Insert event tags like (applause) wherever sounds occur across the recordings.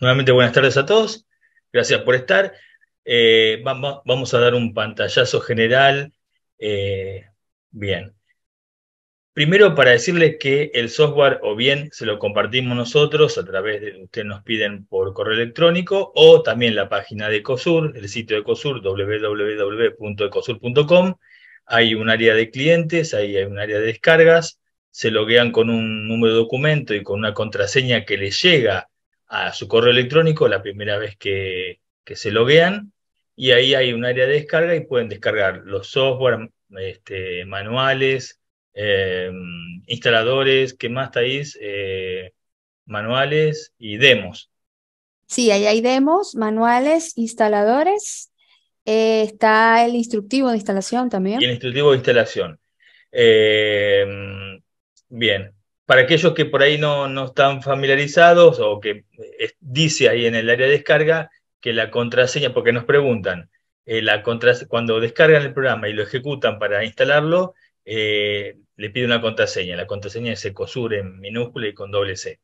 Nuevamente buenas tardes a todos, gracias por estar. Eh, vamos a dar un pantallazo general. Eh, bien. Primero para decirles que el software o bien se lo compartimos nosotros a través de ustedes nos piden por correo electrónico o también la página de Ecosur, el sitio de Ecosur, www.ecosur.com. Hay un área de clientes, ahí hay un área de descargas, se loguean con un número de documento y con una contraseña que les llega a su correo electrónico la primera vez que, que se loguean y ahí hay un área de descarga y pueden descargar los software, este, manuales, eh, instaladores, ¿qué más estáis? Eh, manuales y demos. Sí, ahí hay demos, manuales, instaladores. Eh, está el instructivo de instalación también. Y el instructivo de instalación. bien, para aquellos que por ahí no, están familiarizados o que eh, dice ahí en el área de descarga que la contraseña, porque nos preguntan, eh, cuando descargan el programa y lo ejecutan para instalarlo, eh, le pide una contraseña. La contraseña es Ecosur en minúscula y con doble C.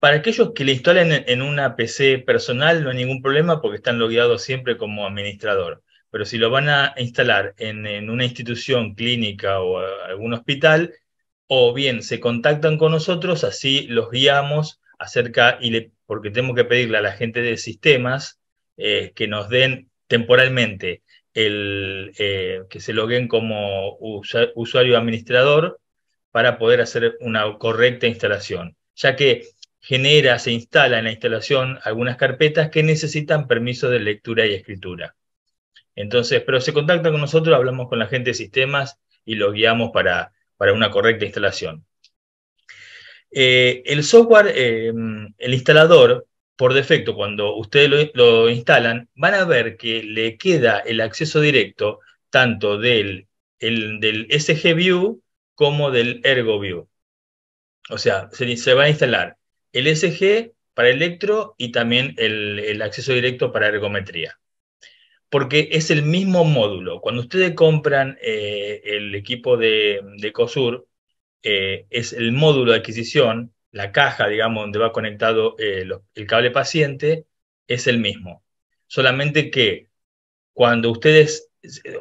para aquellos que le instalen en una PC personal no hay ningún problema porque están logueados siempre como administrador pero si lo van a instalar en, una institución clínica o algún hospital, o bien se contactan con nosotros, así los guiamos acerca, y le, porque tenemos que pedirle a la gente de sistemas eh, que nos den temporalmente el, eh, que se loguen como usuario administrador para poder hacer una correcta instalación, ya que genera, se instala en la instalación algunas carpetas que necesitan permiso de lectura y escritura. Entonces, pero se contacta con nosotros, hablamos con la gente de sistemas y los guiamos para, una correcta instalación. Eh, el software, eh, el instalador, por defecto, cuando ustedes lo, instalan, van a ver que le queda el acceso directo tanto del, el, del SGView como del ErgoView. O sea, se, va a instalar el SG para electro y también el acceso directo para ergometría porque es el mismo módulo. Cuando ustedes compran eh, el equipo de, COSUR, eh, es el módulo de adquisición, la caja, digamos, donde va conectado eh, el cable paciente, es el mismo. Solamente que cuando ustedes,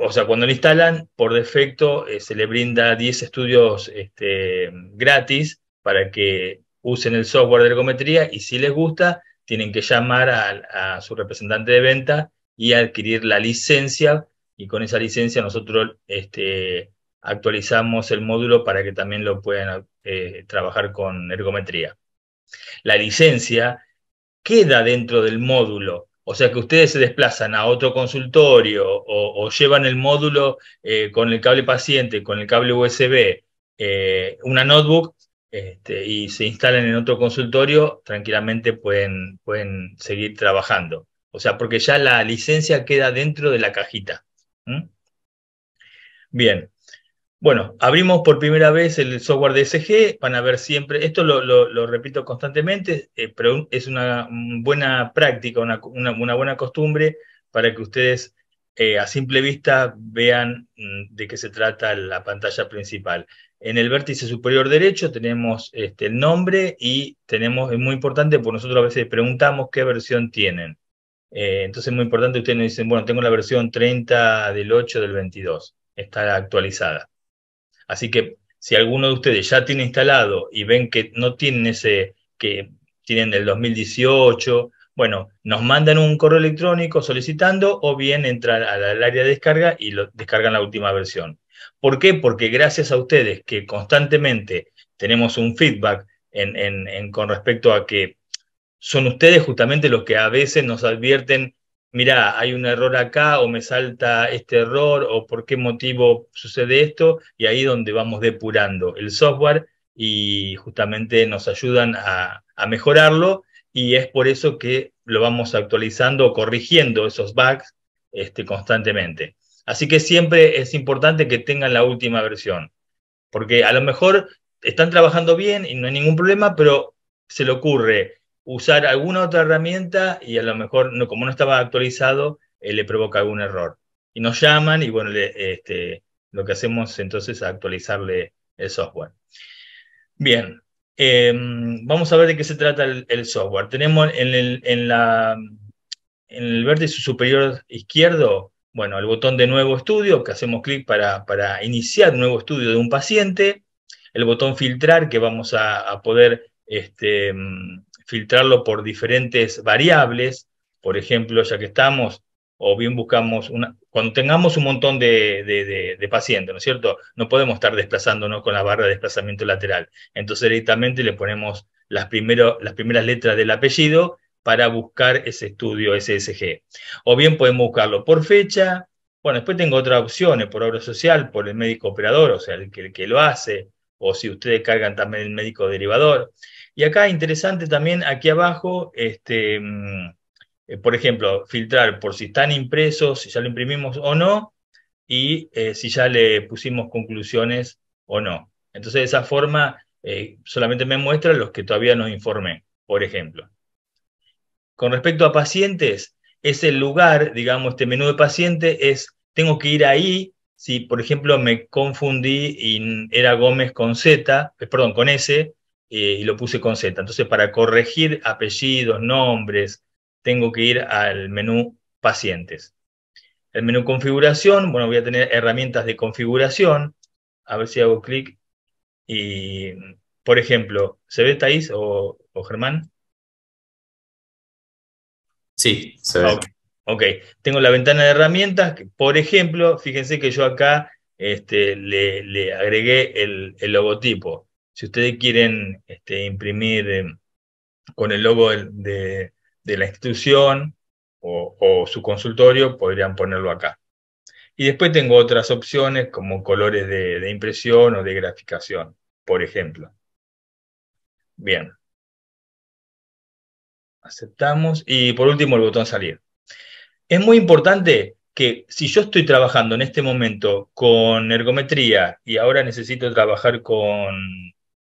o sea, cuando lo instalan, por defecto se le brinda 10 estudios este, gratis para que usen el software de ergometría y si les gusta, tienen que llamar a su representante de venta y adquirir la licencia y con esa licencia nosotros este, actualizamos el módulo para que también lo puedan eh, trabajar con ergometría. La licencia queda dentro del módulo, o sea que ustedes se desplazan a otro consultorio o, llevan el módulo eh, con el cable paciente, con el cable USB, eh, una notebook este, y se instalan en otro consultorio, tranquilamente pueden, pueden seguir trabajando. O sea, porque ya la licencia queda dentro de la cajita. Bien. Bueno, abrimos por primera vez el software DSG, van a ver siempre, esto lo, repito constantemente, eh, pero es una buena práctica, una, buena costumbre para que ustedes eh, a simple vista vean mm, de qué se trata la pantalla principal. En el vértice superior derecho tenemos este, el nombre y tenemos, es muy importante porque nosotros a veces preguntamos qué versión tienen. Eh, entonces es muy importante, ustedes nos dicen, bueno, tengo la versión 30 del 8 del 22, está actualizada. Así que si alguno de ustedes ya tiene instalado y ven que no tienen ese, que tienen del 2018, bueno, nos mandan un correo electrónico solicitando o bien entran al área de descarga y descargan la última versión. ¿Por qué? Porque gracias a ustedes que constantemente tenemos un feedback con respecto a que son ustedes justamente los que a veces nos advierten, mira, hay un error acá o me salta este error o por qué motivo sucede esto y ahí donde vamos depurando el software y justamente nos ayudan a, mejorarlo y es por eso que lo vamos actualizando o corrigiendo esos bugs este, constantemente. Así que siempre es importante que tengan la última versión, porque a lo mejor están trabajando bien y no hay ningún problema, pero se le ocurre usar alguna otra herramienta y a lo mejor, no, como no estaba actualizado, eh, le provoca algún error. Y nos llaman y bueno, este, lo que hacemos entonces es actualizarle el software. Bien, em, vamos a ver de qué se trata el, software. Tenemos en el, en la, en el vértice superior izquierdo, bueno, el botón de nuevo estudio, que hacemos clic para, iniciar nuevo estudio de un paciente, el botón filtrar, que vamos a, poder este, filtrarlo por diferentes variables, por ejemplo, ya que estamos, o bien buscamos una, cuando tengamos un montón de, pacientes, ¿no es cierto? No podemos estar desplazándonos con la barra de desplazamiento lateral. Entonces directamente le ponemos las, las primeras letras del apellido para buscar ese estudio SSG. O bien podemos buscarlo por fecha. Bueno, después tengo otras opciones, por obra social, por el médico operador, o sea, el que, el que lo hace, o si ustedes cargan también el médico derivador. Y acá interesante también, aquí abajo, este, mm, eh, por ejemplo, filtrar por si están impresos, si ya lo imprimimos o no, y eh, si ya le pusimos conclusiones o no. Entonces, de esa forma, eh, solamente me muestra los que todavía no informé, por ejemplo. Con respecto a pacientes, es el lugar, digamos, este menú de paciente es, tengo que ir ahí, si por ejemplo me confundí y era Gómez con Z, perdón, con S, eh, y lo puse con Z. Entonces, para corregir apellidos, nombres, tengo que ir al menú pacientes. El menú configuración, bueno, voy a tener herramientas de configuración. A ver si hago clic y, por ejemplo, ¿se ve Thais o, o Germán? Sí, se ve. ok, tengo la ventana de herramientas. por ejemplo, fíjense que yo acá este, le, agregué el logotipo. Si ustedes quieren este, imprimir eh, con el logo de, la institución o, su consultorio, podrían ponerlo acá. Y después tengo otras opciones como colores de, de impresión o de graficación, por ejemplo. Bien. Aceptamos. Y por último, el botón salir. Es muy importante que si yo estoy trabajando en este momento con ergometría y ahora necesito trabajar con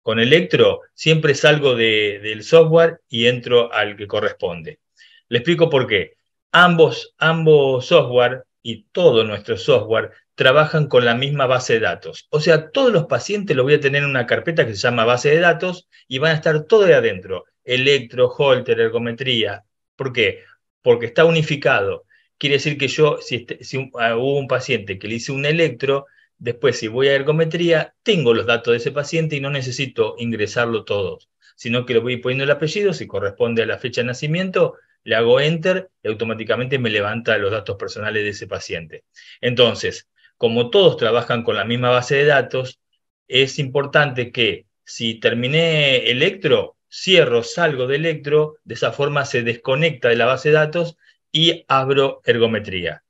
con Electro siempre salgo del software y entro al que corresponde. Le explico por qué. Ambos, ambos software y todo nuestro software trabajan con la misma base de datos. O sea, todos los pacientes los voy a tener en una carpeta que se llama base de datos y van a estar todo de adentro. Electro, Holter, ergometría. ¿Por qué? Porque está unificado. Quiere decir que yo, si, este, si ah, hubo un paciente que le hice un electro, Después, si voy a ergometría, tengo los datos de ese paciente y no necesito ingresarlo todos, sino que lo voy poniendo el apellido, si corresponde a la fecha de nacimiento, le hago enter y automáticamente me levanta los datos personales de ese paciente. Entonces, como todos trabajan con la misma base de datos, es importante que si terminé electro, cierro, salgo de electro, de esa forma se desconecta de la base de datos y abro ergometría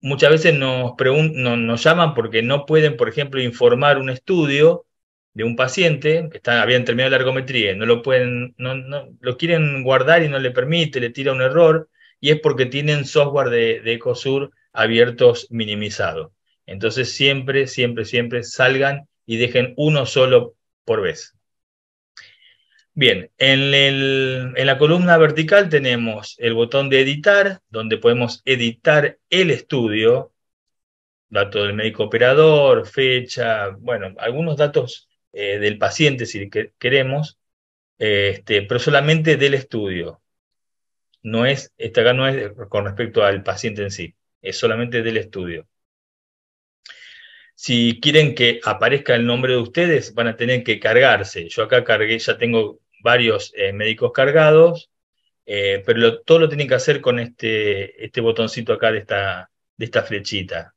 muchas veces nos, nos llaman porque no pueden, por ejemplo, informar un estudio de un paciente que está, habían terminado la ergometría, no lo pueden, no, no, lo quieren guardar y no le permite, le tira un error, y es porque tienen software de, de Ecosur abiertos minimizado. Entonces siempre, siempre, siempre salgan y dejen uno solo por vez. Bien, en, la columna vertical tenemos el botón de editar, donde podemos editar el estudio, datos del médico operador, fecha, bueno, algunos datos eh, del paciente si queremos, este, pero solamente del estudio. No es, esta acá no es con respecto al paciente en sí, es solamente del estudio si quieren que aparezca el nombre de ustedes, van a tener que cargarse. Yo acá cargué, ya tengo varios eh, médicos cargados, eh, pero todo lo tienen que hacer con este, este botoncito acá de esta, de esta flechita,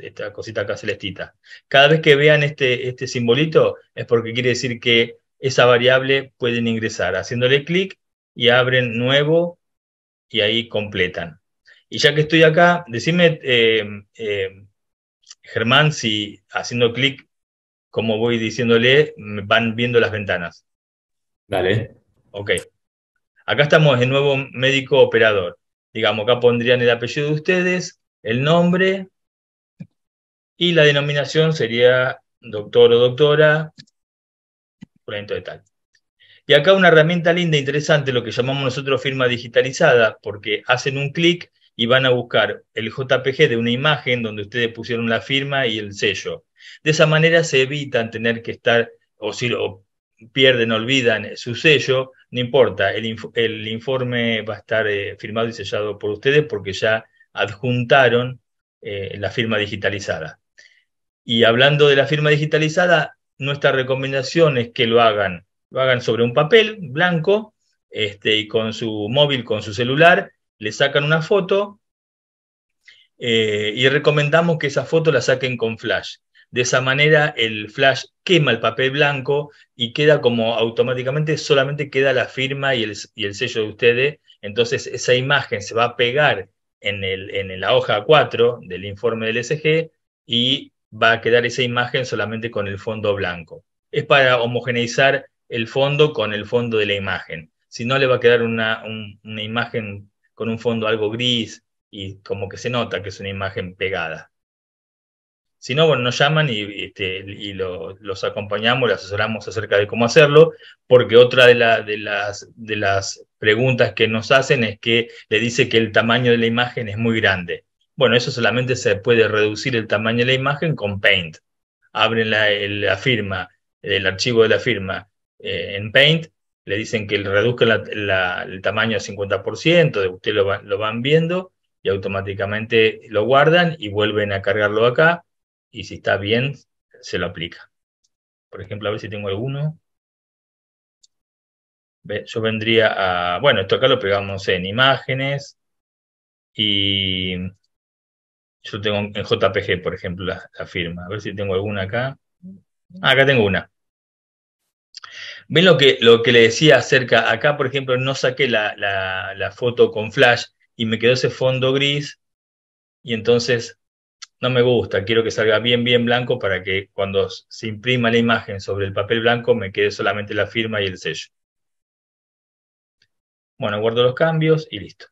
esta cosita acá celestita. Cada vez que vean este, este simbolito es porque quiere decir que esa variable pueden ingresar haciéndole clic y abren nuevo y ahí completan. Y ya que estoy acá, decime, eh, Germán, si haciendo clic, como voy diciéndole, van viendo las ventanas. Dale. Ok. Acá estamos el nuevo médico operador. Digamos, acá pondrían el apellido de ustedes, el nombre y la denominación sería doctor o doctora, de tal. Y acá una herramienta linda, interesante, lo que llamamos nosotros firma digitalizada, porque hacen un clic y van a buscar el JPG de una imagen donde ustedes pusieron la firma y el sello. De esa manera se evitan tener que estar, o si pierden, olvidan su sello, no importa, el, informe va a estar eh, firmado y sellado por ustedes porque ya adjuntaron eh, la firma digitalizada. Y hablando de la firma digitalizada, nuestra recomendación es que lo hagan, lo hagan sobre un papel blanco este, y con su móvil, con su celular, le sacan una foto eh, y recomendamos que esa foto la saquen con flash. De esa manera el flash quema el papel blanco y queda como automáticamente, solamente queda la firma y el, sello de ustedes. Entonces esa imagen se va a pegar en, el, en la hoja 4 del informe del SG y va a quedar esa imagen solamente con el fondo blanco. Es para homogeneizar el fondo con el fondo de la imagen. Si no, le va a quedar una, una imagen con un fondo algo gris y como que se nota que es una imagen pegada. Si no, bueno, nos llaman y, este, los acompañamos, les asesoramos acerca de cómo hacerlo, porque otra de, las, preguntas que nos hacen es que le dice que el tamaño de la imagen es muy grande. Bueno, eso solamente se puede reducir el tamaño de la imagen con Paint. Abren la, firma, el archivo de la firma eh, en Paint le dicen que reduzca el tamaño a 50%, ustedes lo, van viendo y automáticamente lo guardan y vuelven a cargarlo acá y si está bien, se lo aplica. Por ejemplo, a ver si tengo alguno. Yo vendría a, bueno, esto acá lo pegamos en imágenes y yo tengo en JPG, por ejemplo, la, firma. A ver si tengo alguna acá. Ah, acá tengo una. Ven lo que, lo que le decía acerca, acá por ejemplo no saqué la, la foto con flash y me quedó ese fondo gris y entonces no me gusta, quiero que salga bien, bien blanco para que cuando se imprima la imagen sobre el papel blanco me quede solamente la firma y el sello. Bueno, guardo los cambios y listo.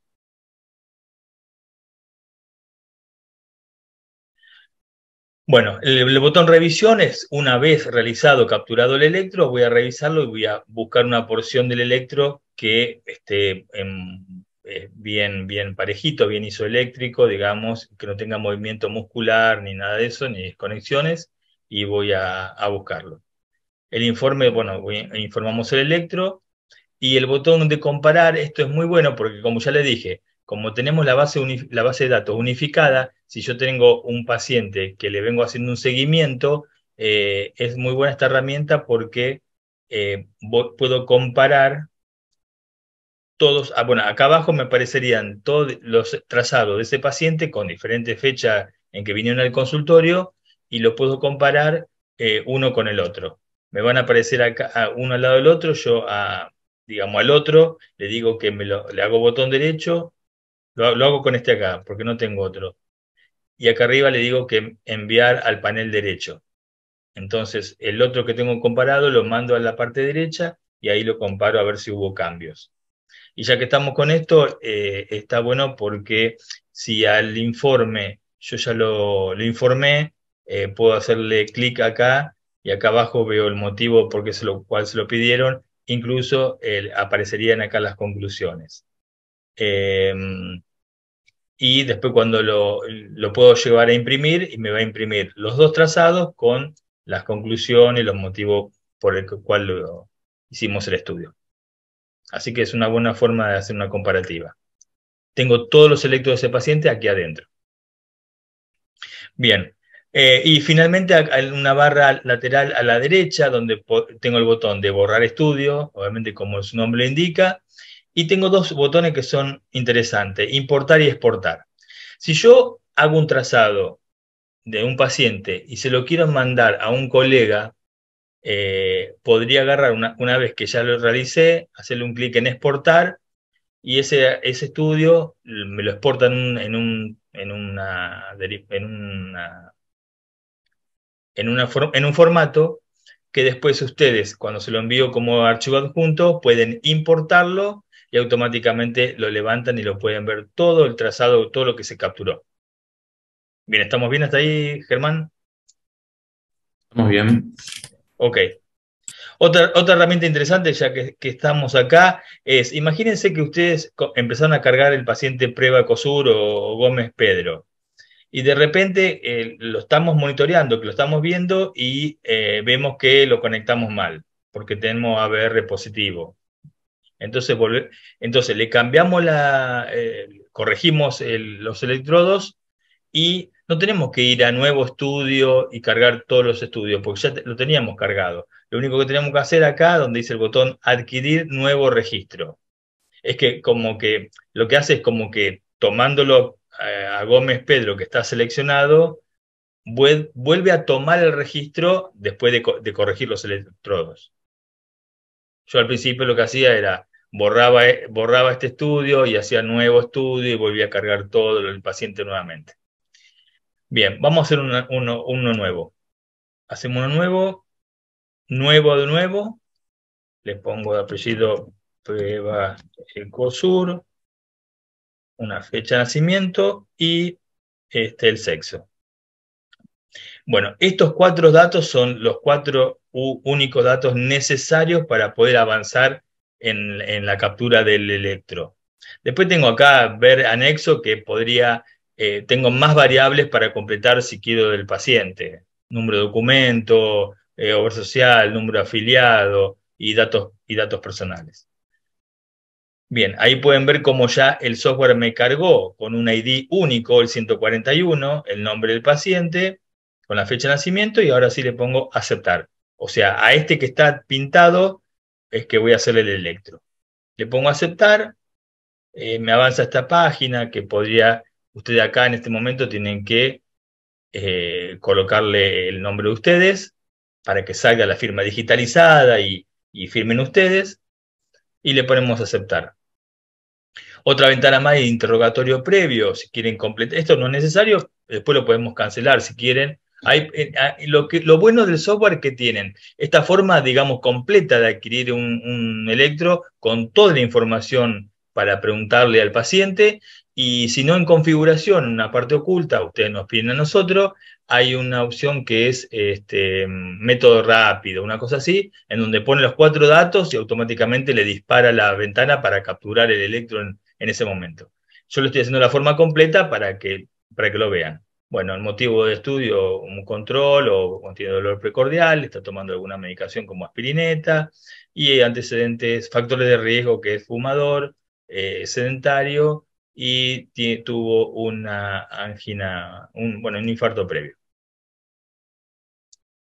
Bueno, el, botón revisión es una vez realizado, capturado el electro, voy a revisarlo y voy a buscar una porción del electro que esté eh, bien, bien parejito, bien isoeléctrico, digamos, que no tenga movimiento muscular ni nada de eso, ni desconexiones, y voy a, buscarlo. El informe, bueno, informamos el electro y el botón de comparar, esto es muy bueno porque como ya le dije, como tenemos la base, la base de datos unificada, si yo tengo un paciente que le vengo haciendo un seguimiento, eh, es muy buena esta herramienta porque eh, puedo comparar todos, ah, bueno, acá abajo me aparecerían todos los trazados de ese paciente con diferentes fechas en que vinieron al consultorio y lo puedo comparar eh, uno con el otro. Me van a aparecer acá uno al lado del otro, yo digamos al otro, le digo que le hago botón derecho, lo, hago con este acá, porque no tengo otro. Y acá arriba le digo que enviar al panel derecho. Entonces, el otro que tengo comparado lo mando a la parte derecha y ahí lo comparo a ver si hubo cambios. Y ya que estamos con esto, eh, está bueno porque si al informe, yo ya lo, informé, eh, puedo hacerle clic acá y acá abajo veo el motivo por qué se lo, cual se lo pidieron, incluso eh, aparecerían acá las conclusiones. Em, y después cuando lo, puedo llevar a imprimir y me va a imprimir los dos trazados con las conclusiones, y los motivos por el cual hicimos el estudio. Así que es una buena forma de hacer una comparativa. Tengo todos los selectos de ese paciente aquí adentro. Bien, eh, y finalmente hay una barra lateral a la derecha donde tengo el botón de borrar estudio, obviamente como su nombre indica, y tengo dos botones que son interesantes, importar y exportar. Si yo hago un trazado de un paciente y se lo quiero mandar a un colega, eh, podría agarrar una, vez que ya lo realicé, hacerle un clic en exportar y ese, ese estudio me lo exporta en, un, en, en, en, una, en un formato que después ustedes, cuando se lo envío como archivo adjunto, pueden importarlo y automáticamente lo levantan y lo pueden ver todo el trazado, todo lo que se capturó. Bien, ¿estamos bien hasta ahí, Germán? Estamos bien. Ok. Otra, otra herramienta interesante, ya que, estamos acá, es imagínense que ustedes empezaron a cargar el paciente Prueba Cosur o, Gómez Pedro y de repente eh, lo estamos monitoreando, que lo estamos viendo y eh, vemos que lo conectamos mal, porque tenemos ABR positivo. Entonces, entonces le cambiamos la, eh, corregimos los electrodos y no tenemos que ir a nuevo estudio y cargar todos los estudios, porque ya lo teníamos cargado. Lo único que tenemos que hacer acá, donde dice el botón adquirir nuevo registro, es que como que lo que hace es como que tomándolo eh, a, Gómez Pedro que está seleccionado, vuelve a tomar el registro después de corregir los electrodos. Yo al principio lo que hacía era eh, borraba, este estudio y hacía nuevo estudio y volvía a cargar todo el paciente nuevamente. Bien, vamos a hacer uno, nuevo. Hacemos uno nuevo, nuevo de nuevo. Le pongo de apellido prueba el COSUR, una fecha de nacimiento y este, el sexo. Bueno, estos cuatro datos son los cuatro únicos datos necesarios para poder avanzar en, la captura del electro. Después tengo acá ver anexo que podría, eh, tengo más variables para completar si quiero del paciente, número de documento, eh, obra social, número afiliado y datos, y datos personales. Bien, ahí pueden ver cómo ya el software me cargó con un ID único, el 141, el nombre del paciente, con la fecha de nacimiento y ahora sí le pongo aceptar. O sea, a este que está pintado es que voy a hacer el electro. Le pongo aceptar, eh, me avanza esta página que podría, ustedes acá en este momento tienen que eh, colocarle el nombre de ustedes para que salga la firma digitalizada y, y firmen ustedes y le ponemos aceptar. Otra ventana más de interrogatorio previo, si quieren completar. Esto no es necesario, después lo podemos cancelar si quieren Ah, lo, bueno del software que tienen, esta forma, digamos, completa de adquirir un, electro con toda la información para preguntarle al paciente y si no en configuración, en una parte oculta, ustedes nos piden a nosotros, hay una opción que es este, método rápido, una cosa así, en donde pone los cuatro datos y automáticamente le dispara la ventana para capturar el electro en, ese momento. Yo lo estoy haciendo de la forma completa para que, para que lo vean bueno, el motivo de estudio, un control o tiene dolor precordial, está tomando alguna medicación como aspirineta y antecedentes, factores de riesgo que es fumador, eh, sedentario y tuvo una angina, un, bueno, un infarto previo.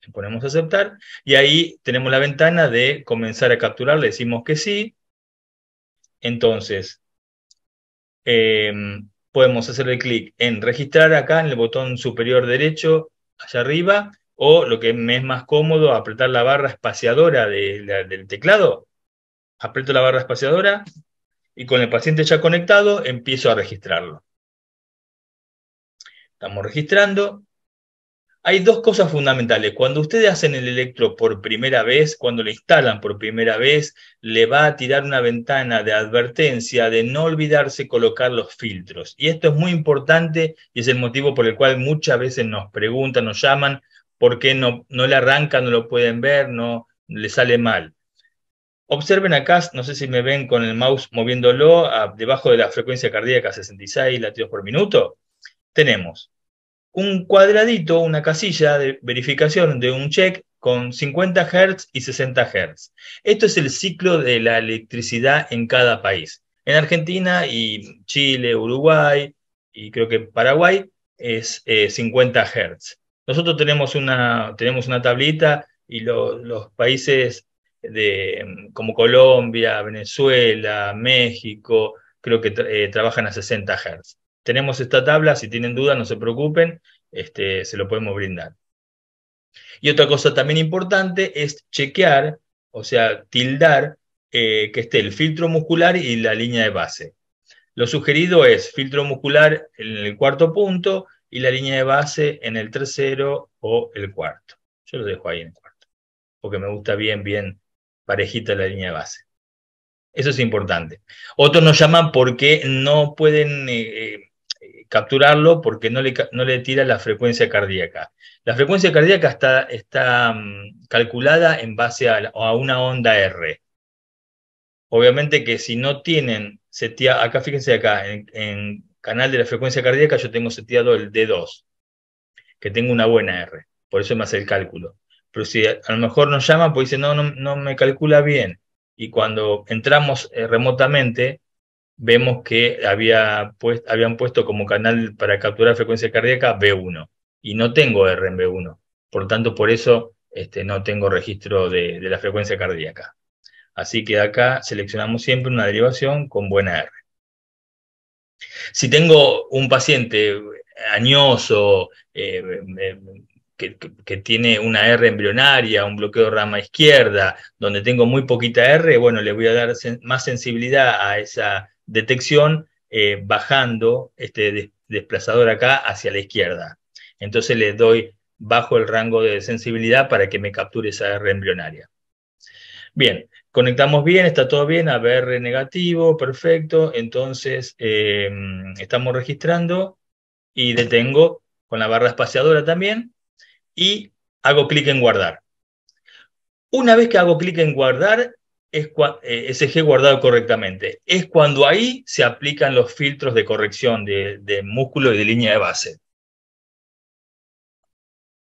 Le ponemos a aceptar y ahí tenemos la ventana de comenzar a capturar, le decimos que sí. Entonces, em, podemos hacerle clic en registrar acá en el botón superior derecho, allá arriba, o lo que me es más cómodo, apretar la barra espaciadora del teclado. Aprieto la barra espaciadora y con el paciente ya conectado empiezo a registrarlo. Estamos registrando hay dos cosas fundamentales. Cuando ustedes hacen el electro por primera vez, cuando lo instalan por primera vez, le va a tirar una ventana de advertencia de no olvidarse colocar los filtros. Y esto es muy importante y es el motivo por el cual muchas veces nos preguntan, nos llaman, por qué no, no le arrancan, no lo pueden ver, no le sale mal. Observen acá, no sé si me ven con el mouse moviéndolo ah, debajo de la frecuencia cardíaca 66 latidos por minuto. Tenemos un cuadradito, una casilla de verificación de un check con 50 Hz y 60 Hz. Esto es el ciclo de la electricidad en cada país. En Argentina y Chile, Uruguay y creo que Paraguay es 50 eh, Hz. Nosotros tenemos una, tenemos una tablita y los países de, como Colombia, Venezuela, México, creo que eh, trabajan a 60 Hz tenemos esta tabla, si tienen dudas no se preocupen, este, se lo podemos brindar. Y otra cosa también importante es chequear, o sea, tildar eh, que esté el filtro muscular y la línea de base. Lo sugerido es filtro muscular en el cuarto punto y la línea de base en el tercero o el cuarto. Yo lo dejo ahí en el cuarto, porque me gusta bien, bien parejita la línea de base. Eso es importante. Otros nos llaman porque no pueden eh, eh, capturarlo porque no le, no le tira la frecuencia cardíaca. La frecuencia cardíaca está, está mm, calculada en base a, una onda R. Obviamente que si no tienen seteado, acá fíjense acá, en, canal de la frecuencia cardíaca yo tengo seteado el D2, que tengo una buena R, por eso me hace el cálculo. Pero si a, lo mejor nos llaman, pues dice, no, no, no me calcula bien. Y cuando entramos eh, remotamente, vemos que habían puesto como canal para capturar frecuencia cardíaca B1 y no tengo R en b 1 Por tanto, por eso este, no tengo registro de, la frecuencia cardíaca. Así que acá seleccionamos siempre una derivación con buena R. Si tengo un paciente añoso, eh, que, tiene una R embrionaria, un bloqueo de rama izquierda, donde tengo muy poquita R, bueno, le voy a dar más sensibilidad a esa detección eh, bajando este desplazador acá hacia la izquierda. Entonces le doy bajo el rango de sensibilidad para que me capture esa R embrionaria. Bien, conectamos bien, está todo bien, ABR negativo, perfecto. Entonces em, estamos registrando y detengo con la barra espaciadora también y hago clic en guardar. Una vez que hago clic en guardar, es eh, SG guardado correctamente. Es cuando ahí se aplican los filtros de corrección de, músculo y de línea de base.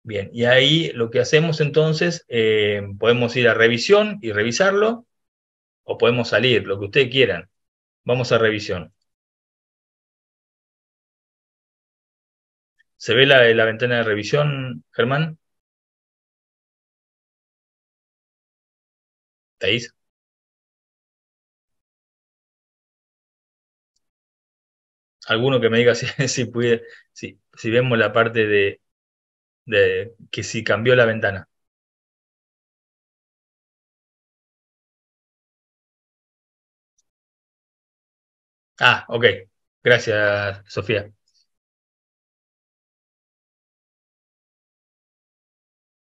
Bien, y ahí lo que hacemos entonces, eh, podemos ir a revisión y revisarlo, o podemos salir, lo que ustedes quieran. Vamos a revisión. ¿Se ve la, ventana de revisión, Germán? Ahí. alguno que me diga (laughs) si, si, pudiera, si, si vemos la parte de, que si cambió la ventana. Ah, ok. Gracias, Sofía.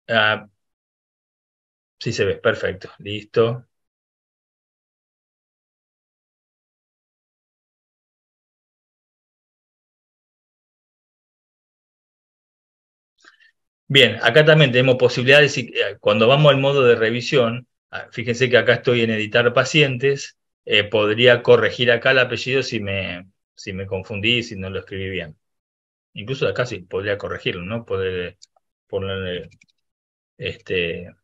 Ah, sí se ve, perfecto, listo. Bien, acá también tenemos posibilidades y eh, cuando vamos al modo de revisión, ah, fíjense que acá estoy en editar pacientes, eh, podría corregir acá el apellido si me, si me confundí, si no lo escribí bien. Incluso acá sí podría corregirlo, ¿no? Poder ponerle este,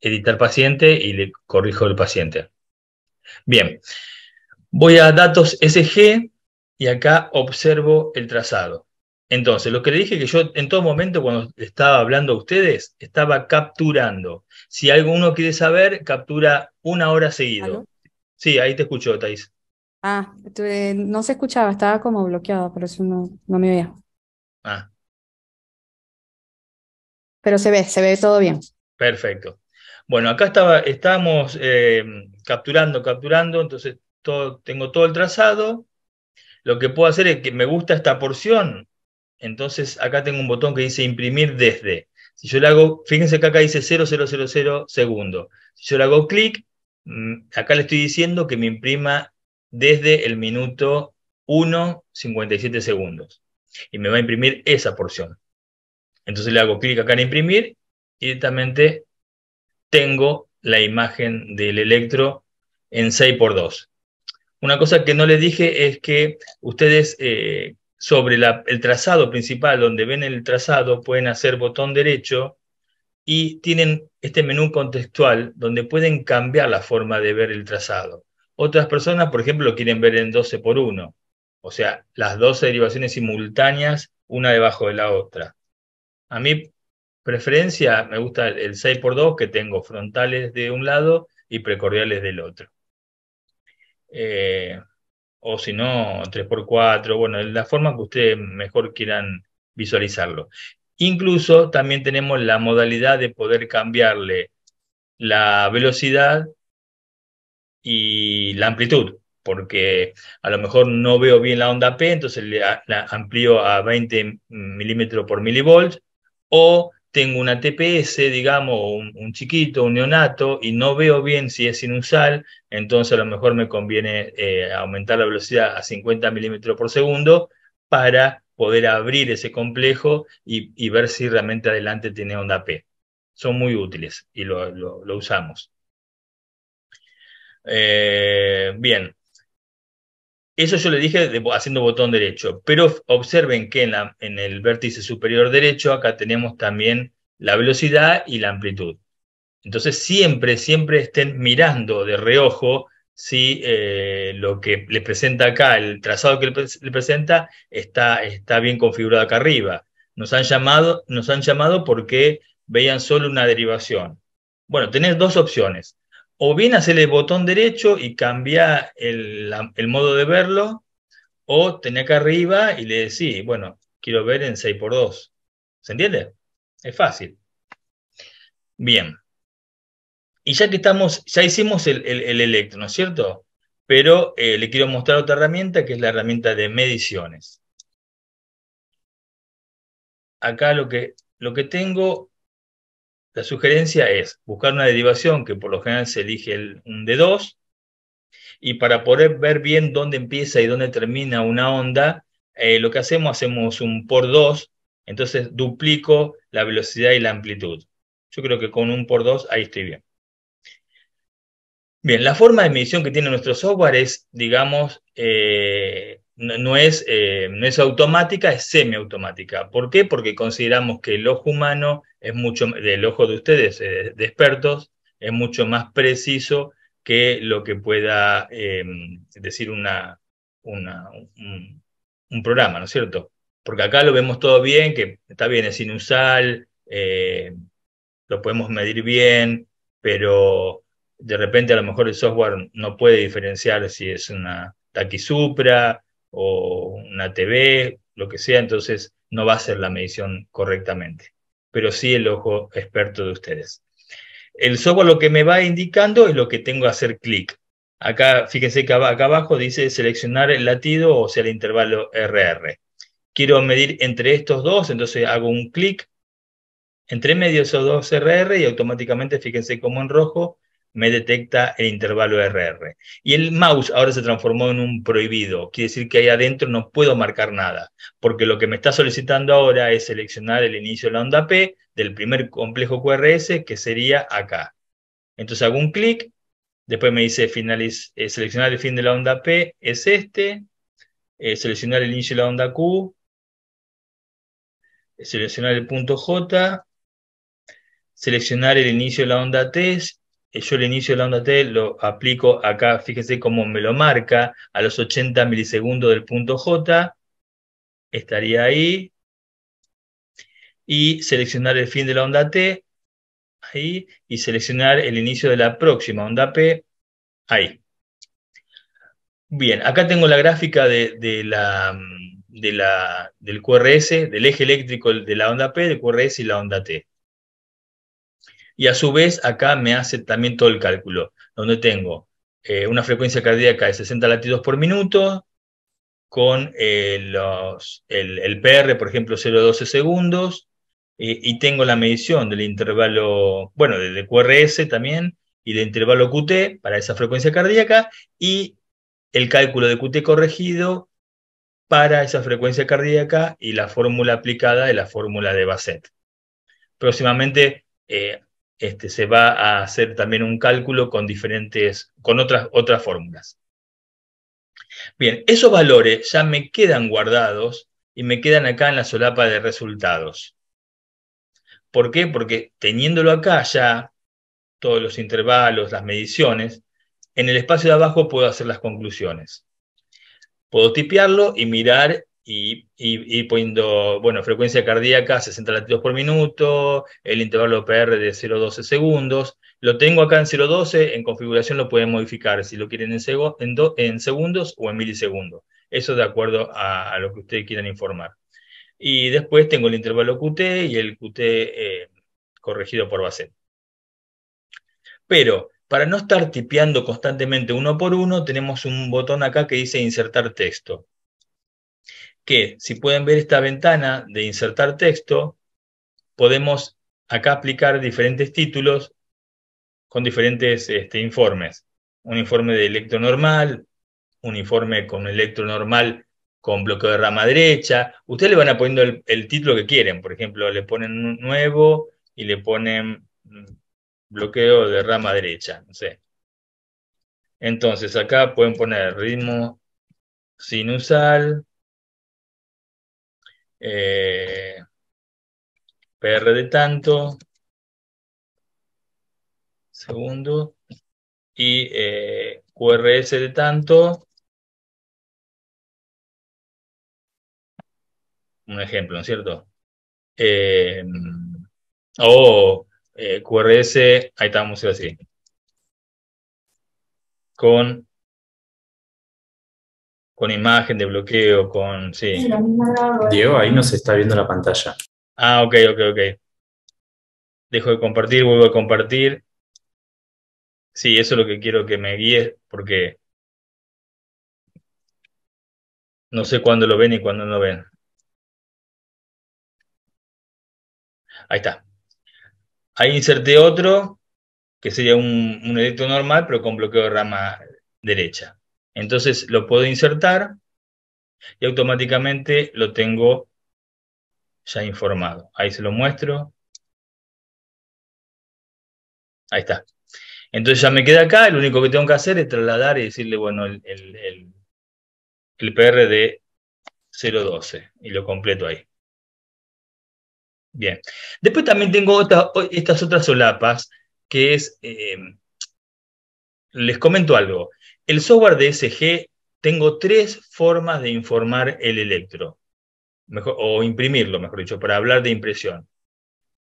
editar paciente y le corrijo el paciente. Bien, voy a datos SG y acá observo el trazado. Entonces, lo que le dije que yo en todo momento cuando estaba hablando a ustedes, estaba capturando. Si alguno quiere saber, captura una hora seguido. Sí, ahí te escucho, Thais. Ah, no se escuchaba, estaba como bloqueado, pero eso no, no me veía. Ah. Pero se ve, se ve todo bien. Perfecto. Bueno, acá estaba, estábamos eh, capturando, capturando, entonces todo, tengo todo el trazado. Lo que puedo hacer es que me gusta esta porción, entonces acá tengo un botón que dice imprimir desde. Si yo le hago, fíjense que acá dice 0000 segundo. Si yo le hago clic, mm, acá le estoy diciendo que me imprima desde el minuto 1.57 segundos. Y me va a imprimir esa porción. Entonces le hago clic acá en imprimir y directamente tengo la imagen del electro en 6x2. Una cosa que no les dije es que ustedes eh, sobre el trazado principal, donde ven el trazado, pueden hacer botón derecho y tienen este menú contextual donde pueden cambiar la forma de ver el trazado. Otras personas, por ejemplo, lo quieren ver en 12 por 1, o sea, las 12 derivaciones simultáneas, una debajo de la otra. A mi preferencia me gusta el 6 por 2, que tengo frontales de un lado y precordiales del otro. Eh, o si no, 3x4, bueno, la forma que ustedes mejor quieran visualizarlo. Incluso también tenemos la modalidad de poder cambiarle la velocidad y la amplitud, porque a lo mejor no veo bien la onda P, entonces la amplío a 20 milímetros por milivolts, o tengo una TPS, digamos, un, chiquito, un neonato, y no veo bien si es sinusal, entonces a lo mejor me conviene eh, aumentar la velocidad a 50 milímetros por segundo para poder abrir ese complejo y, ver si realmente adelante tiene onda P. Son muy útiles y lo, usamos. Eh, bien, eso yo le dije haciendo botón derecho, pero observen que en, el vértice superior derecho acá tenemos también la velocidad y la amplitud. Entonces siempre, siempre estén mirando de reojo si eh, lo que les presenta acá, el trazado que les presenta, está, está bien configurado acá arriba. Nos han, llamado, nos han llamado porque veían solo una derivación. Bueno, tenés dos opciones o bien hacerle el botón derecho y cambiar el, modo de verlo, o tener acá arriba y le decís, bueno, quiero ver en 6x2. ¿Se entiende? Es fácil. Bien. Y ya que estamos, ya hicimos el, electro, ¿no es cierto? Pero eh, le quiero mostrar otra herramienta que es la herramienta de mediciones. Acá lo que, lo que tengo la sugerencia es buscar una derivación que por lo general se elige el, un de 2 y para poder ver bien dónde empieza y dónde termina una onda, eh, lo que hacemos, hacemos un por 2, entonces duplico la velocidad y la amplitud. Yo creo que con un por 2 ahí estoy bien. Bien, la forma de medición que tiene nuestro software es, digamos, eh, no, es, eh, no es automática, es semiautomática. ¿Por qué? Porque consideramos que el ojo humano es mucho, del ojo de ustedes, eh, de expertos, es mucho más preciso que lo que pueda em, decir una, un, programa, ¿no es cierto? Porque acá lo vemos todo bien, que está bien, es sinusal, eh, lo podemos medir bien, pero de repente a lo mejor el software no puede diferenciar si es una taquisupra, o una TV, lo que sea, entonces no va a ser la medición correctamente, pero sí el ojo experto de ustedes. El software lo que me va indicando es lo que tengo que hacer clic. Acá, fíjense que acá abajo dice seleccionar el latido, o sea, el intervalo RR. Quiero medir entre estos dos, entonces hago un clic entre medios o dos RR y automáticamente, fíjense como en rojo, me detecta el intervalo RR. Y el mouse ahora se transformó en un prohibido, quiere decir que ahí adentro no puedo marcar nada, porque lo que me está solicitando ahora es seleccionar el inicio de la onda P del primer complejo QRS, que sería acá. Entonces hago un clic, después me dice eh, seleccionar el fin de la onda P es este, eh, seleccionar el inicio de la onda Q, seleccionar el punto J, seleccionar el inicio de la onda T eh, yo el inicio de la onda T lo aplico acá, fíjense cómo me lo marca, a los 80 milisegundos del punto J, estaría ahí, y seleccionar el fin de la onda T, ahí, y seleccionar el inicio de la próxima onda P, ahí. Bien, acá tengo la gráfica de la, del QRS, del eje eléctrico de la onda P, del QRS y la onda T. Y a su vez, acá me hace también todo el cálculo, donde tengo eh, una frecuencia cardíaca de 60 latidos por minuto, con eh, los, el, PR, por ejemplo, 0,12 segundos, y tengo la medición del intervalo, bueno, del QRS también, y del intervalo QT para esa frecuencia cardíaca, y el cálculo de QT corregido para esa frecuencia cardíaca y la fórmula aplicada de la fórmula de Bassett. Próximamente eh, este, se va a hacer también un cálculo con diferentes, con otras, otras fórmulas. Bien, esos valores ya me quedan guardados y me quedan acá en la solapa de resultados. ¿Por qué? Porque teniéndolo acá ya, todos los intervalos, las mediciones, en el espacio de abajo puedo hacer las conclusiones. Puedo tipearlo y mirar y, poniendo, bueno, frecuencia cardíaca 60 latidos por minuto, el intervalo PR de 0,12 segundos. Lo tengo acá en 0,12, en configuración lo pueden modificar si lo quieren en, en, segundos o en milisegundos. Eso de acuerdo a, lo que ustedes quieran informar. Y después tengo el intervalo QT y el QT eh, corregido por Bacet. Pero para no estar tipeando constantemente uno por uno, tenemos un botón acá que dice insertar texto que si pueden ver esta ventana de insertar texto, podemos acá aplicar diferentes títulos con diferentes este, informes. Un informe de electro normal, un informe con electro normal con bloqueo de rama derecha. Ustedes le van a poniendo el, título que quieren. Por ejemplo, le ponen nuevo y le ponen mm, bloqueo de rama derecha. No sé. Entonces, acá pueden poner ritmo sinusal, eh, PR de tanto. Segundo. Y eh, QRS de tanto. Un ejemplo, ¿no es cierto? Eh, o oh, eh, QRS, ahí estamos así. Con con imagen de bloqueo, con. Sí. ¿eh? Diego, ahí no se está viendo la pantalla. Ah, ok, ok, ok. Dejo de compartir, vuelvo a compartir. Sí, eso es lo que quiero que me guíe, porque no sé cuándo lo ven y cuándo no ven. Ahí está. Ahí inserté otro, que sería un, un normal, pero con bloqueo de rama derecha. Entonces lo puedo insertar y automáticamente lo tengo ya informado. Ahí se lo muestro. Ahí está. Entonces ya me queda acá, lo único que tengo que hacer es trasladar y decirle, bueno, el, PR de 012 y lo completo ahí. Bien. Después también tengo estas otras solapas, que es, eh, les comento algo. El software SG tengo tres formas de informar el electro, o imprimirlo, mejor dicho, para hablar de impresión.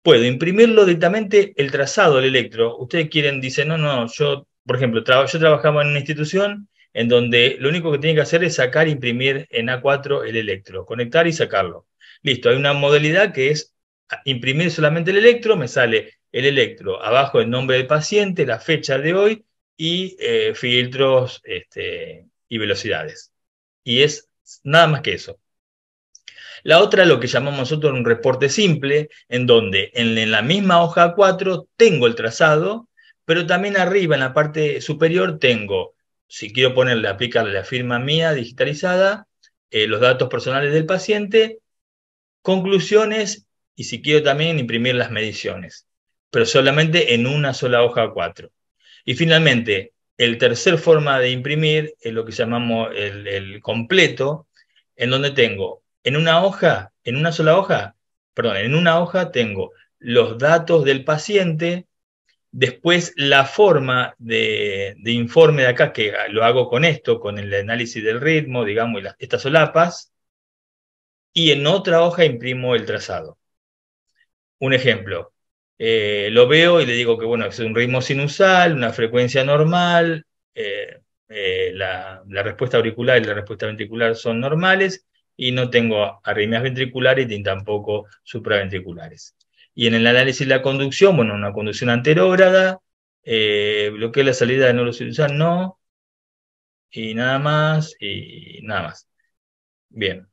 Puedo imprimirlo directamente el trazado del electro. Ustedes quieren, dicen, no, no, yo, por ejemplo, yo trabajaba en una institución en donde lo único que tiene que hacer es sacar e imprimir en A4 el electro, conectar y sacarlo. Listo, hay una modalidad que es imprimir solamente el electro, me sale el electro, abajo el nombre del paciente, la fecha de hoy y eh, filtros este, y velocidades. Y es nada más que eso. La otra lo que llamamos nosotros un reporte simple, en donde en, la misma hoja 4 tengo el trazado, pero también arriba en la parte superior tengo, si quiero ponerle, aplicarle la firma mía digitalizada, eh, los datos personales del paciente, conclusiones y si quiero también imprimir las mediciones, pero solamente en una sola hoja 4. Y finalmente, el tercer forma de imprimir es lo que llamamos el, completo, en donde tengo en una hoja, en una sola hoja, perdón, en una hoja tengo los datos del paciente, después la forma de, informe de acá, que lo hago con esto, con el análisis del ritmo, digamos, y estas solapas, y en otra hoja imprimo el trazado. Un ejemplo, eh, lo veo y le digo que bueno, es un ritmo sinusal, una frecuencia normal, eh, eh, la, respuesta auricular y la respuesta ventricular son normales y no tengo arritmias ventriculares ni tampoco supraventriculares. Y en el análisis de la conducción, bueno, una conducción anterógrada, bloqueo la salida de sinusal no, y nada más, y nada más. Bien.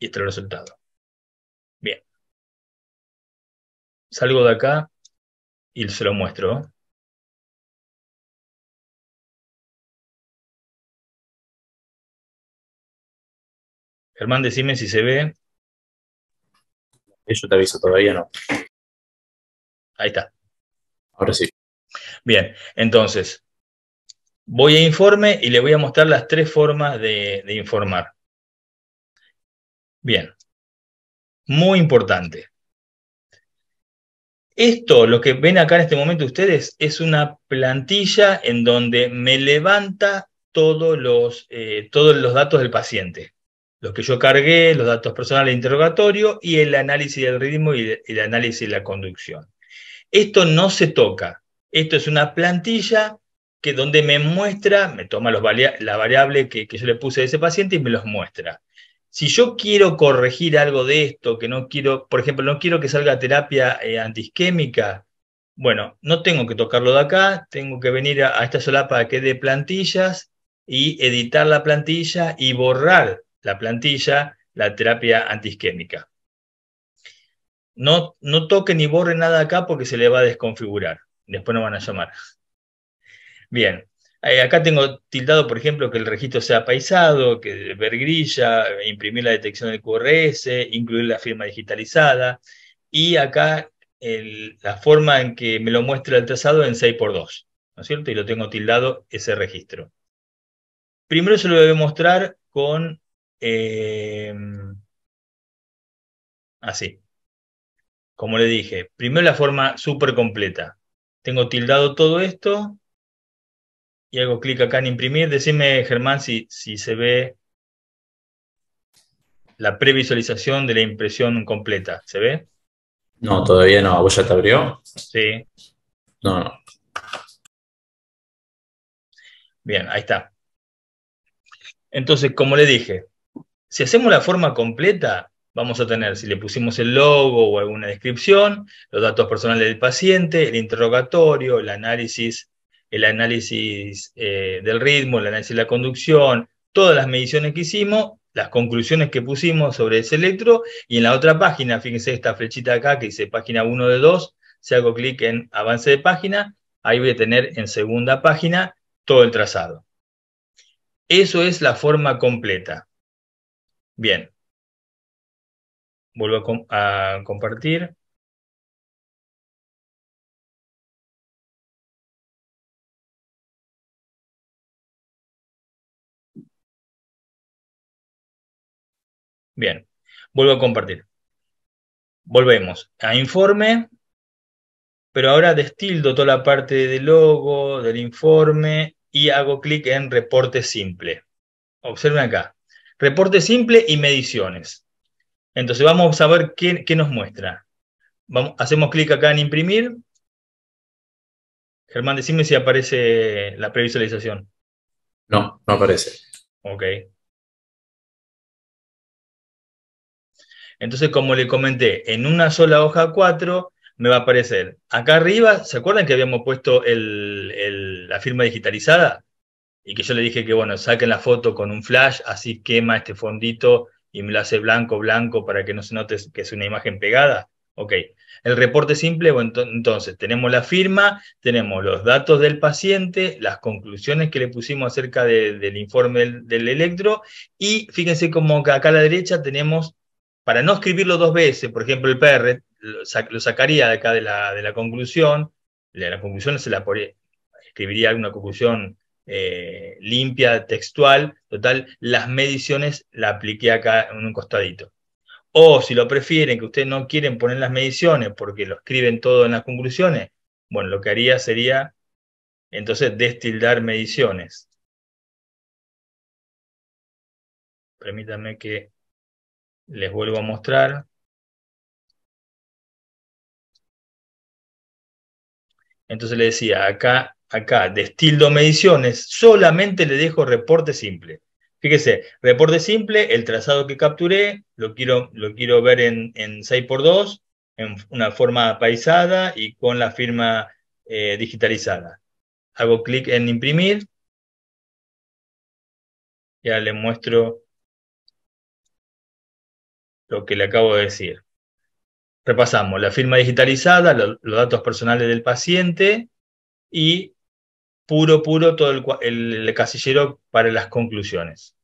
Y este es el resultado. salgo de acá y se lo muestro. Germán, decime si se ve. Yo te aviso, todavía no. Ahí está. Ahora sí. Bien, entonces, voy a informe y le voy a mostrar las tres formas de, de informar. Bien, muy importante. Esto, lo que ven acá en este momento ustedes, es una plantilla en donde me levanta todos los, eh, todos los datos del paciente. Los que yo cargué, los datos personales de interrogatorio y el análisis del ritmo y el análisis de la conducción. Esto no se toca. Esto es una plantilla que donde me muestra, me toma los la variable que, que, yo le puse a ese paciente y me los muestra si yo quiero corregir algo de esto, que no quiero, por ejemplo, no quiero que salga terapia eh, antisquémica, bueno, no tengo que tocarlo de acá, tengo que venir a, esta esta solapa que es de plantillas y editar la plantilla y borrar la plantilla, la terapia antisquémica. No, no toque ni borre nada acá porque se le va a desconfigurar. Después no van a llamar. Bien, eh, acá tengo tildado, por ejemplo, que el registro sea paisado, que ver grilla, imprimir la detección del QRS, incluir la firma digitalizada. Y acá la forma en que me lo muestra el trazado en 6x2, ¿no es cierto? Y lo tengo tildado ese registro. Primero se lo voy a mostrar con... Eh, así. Como le dije, primero la forma súper completa. Tengo tildado todo esto, y hago clic acá en imprimir. Decime, Germán, si, si se ve la previsualización de la impresión completa. ¿Se ve? No, todavía no. ¿Vos ya te abrió? Sí. No, no. Bien, ahí está. Entonces, como le dije, si hacemos la forma completa, vamos a tener, si le pusimos el logo o alguna descripción, los datos personales del paciente, el interrogatorio, el análisis el análisis eh, del ritmo, el análisis de la conducción, todas las mediciones que hicimos, las conclusiones que pusimos sobre ese electro, y en la otra página, fíjense esta flechita acá que dice página 1 de 2, si hago clic en avance de página, ahí voy a tener en segunda página todo el trazado. Eso es la forma completa. Bien. Vuelvo a compartir. Bien, vuelvo a compartir. Volvemos a informe, pero ahora destildo toda la parte del logo, del informe y hago clic en reporte simple. Observen acá, reporte simple y mediciones. Entonces vamos a ver qué, nos muestra. hacemos clic acá en imprimir. Germán, decime si aparece la previsualización. No, no aparece. Ok. Entonces, como le comenté, en una sola hoja 4 me va a aparecer. Acá arriba, ¿se acuerdan que habíamos puesto la firma digitalizada? Y que yo le dije que, bueno, saquen la foto con un flash, así quema este fondito y me lo hace blanco, blanco, para que no se note que es una imagen pegada. Ok, el reporte simple, bueno, entonces tenemos la firma, tenemos los datos del paciente, las conclusiones que le pusimos acerca del informe del, electro y fíjense como que acá a la derecha tenemos para no escribirlo dos veces, por ejemplo, el PR lo, sacaría de acá de la, de la conclusión, de la conclusión se la escribiría escribiría una conclusión eh, limpia, textual, total, las mediciones la apliqué acá en un costadito. O si lo prefieren, que ustedes no quieren poner las mediciones porque lo escriben todo en las conclusiones, bueno, lo que haría sería entonces destildar mediciones. Permítanme que les vuelvo a mostrar. Entonces le decía, acá, acá, destildo mediciones, solamente le dejo reporte simple. Fíjese, reporte simple, el trazado que capturé, lo quiero, lo quiero ver en, en 6x2, en una forma paisada y con la firma eh, digitalizada. Hago clic en imprimir. Ya le muestro lo que le acabo de decir. Repasamos, la firma digitalizada, los datos personales del paciente y puro, puro todo el, casillero para las conclusiones.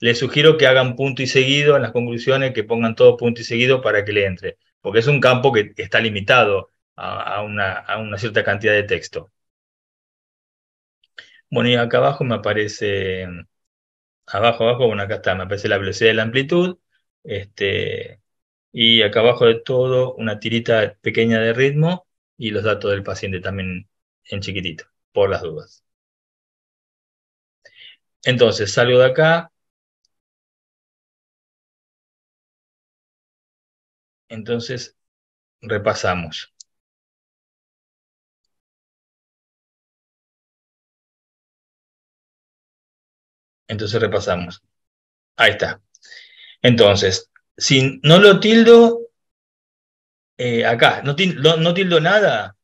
Les sugiero que hagan punto y seguido en las conclusiones, que pongan todo punto y seguido para que le entre, porque es un campo que está limitado a, una, cierta cantidad de texto. Bueno, y acá abajo me aparece, abajo, abajo, bueno, acá está, me aparece la velocidad y la amplitud, este, y acá abajo de todo una tirita pequeña de ritmo y los datos del paciente también en chiquitito, por las dudas. Entonces, salgo de acá. Entonces, repasamos. Entonces repasamos. Ahí está. Entonces, si no lo tildo eh, acá, no tildo, nada,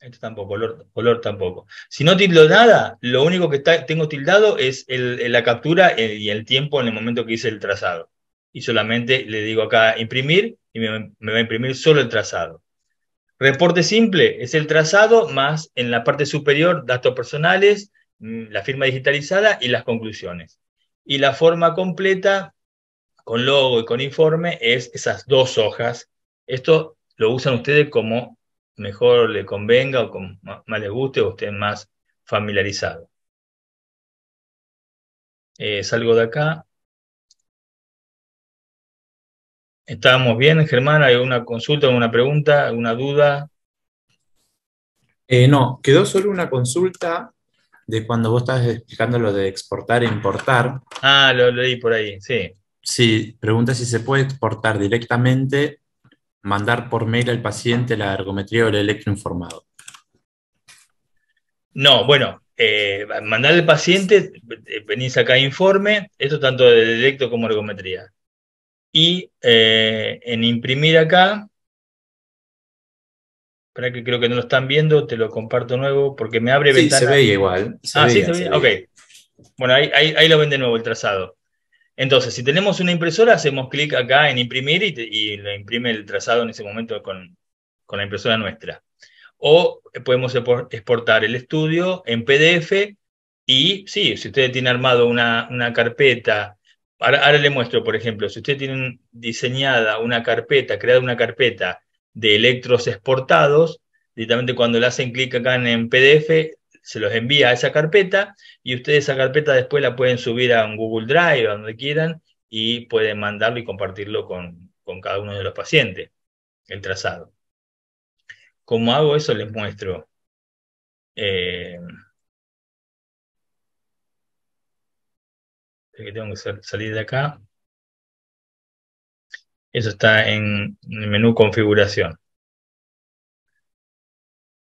esto tampoco, color, color, tampoco. Si no tildo nada, lo único que tengo tildado es eh, la captura eh, y el tiempo en el momento que hice el trazado. Y solamente le digo acá imprimir y me, me va a imprimir solo el trazado. Reporte simple es el trazado más en la parte superior datos personales, mm, la firma digitalizada y las conclusiones. Y la forma completa con logo y con informe es esas dos hojas. Esto lo usan ustedes como mejor le convenga o como más les guste o estén más familiarizado. Eh, salgo de acá. estábamos bien, Germán? ¿Hay alguna consulta, alguna pregunta, alguna duda? Eh, no, quedó solo una consulta de cuando vos estabas explicando lo de exportar e importar. Ah, lo leí por ahí, sí. Sí, pregunta si se puede exportar directamente, mandar por mail al paciente la ergometría o el electroinformado. No, bueno, eh, mandar al paciente, eh, venís acá informe, esto tanto de directo como ergometría. Y eh, en imprimir acá, para que creo que no lo están viendo, te lo comparto nuevo porque me abre sí, Se veía igual. ah, sí, se ve Ok. Bueno, ahí, ahí, lo ven de nuevo el trazado. Entonces, si tenemos una impresora, hacemos clic acá en imprimir y, lo imprime el trazado en ese momento con, con la impresora nuestra. O podemos exportar el estudio en PDF y sí, si usted tiene armado una, una carpeta, ahora, le muestro, por ejemplo, si usted tiene diseñada una carpeta, creada una carpeta de electros exportados, directamente cuando le hacen clic acá en PDF, se los envía a esa carpeta y ustedes esa carpeta después la pueden subir a un Google Drive, a donde quieran, y pueden mandarlo y compartirlo con, cada uno de los pacientes, el trazado. ¿Cómo hago eso? Les muestro. Eh, tengo que salir de acá. Eso está en el menú configuración.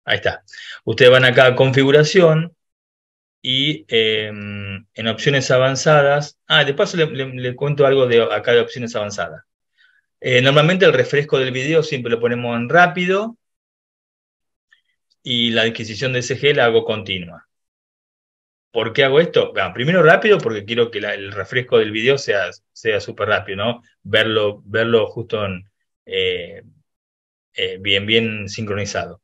Ahí está. Ustedes van acá a configuración y eh, en opciones avanzadas. Ah, de paso le, cuento algo de acá de opciones avanzadas. Eh, normalmente el refresco del video siempre lo ponemos en rápido y la adquisición de CG la hago continua. ¿Por qué hago esto? primero rápido porque quiero que el refresco del video sea súper rápido, ¿no? Verlo, verlo justo en, eh, bien, bien sincronizado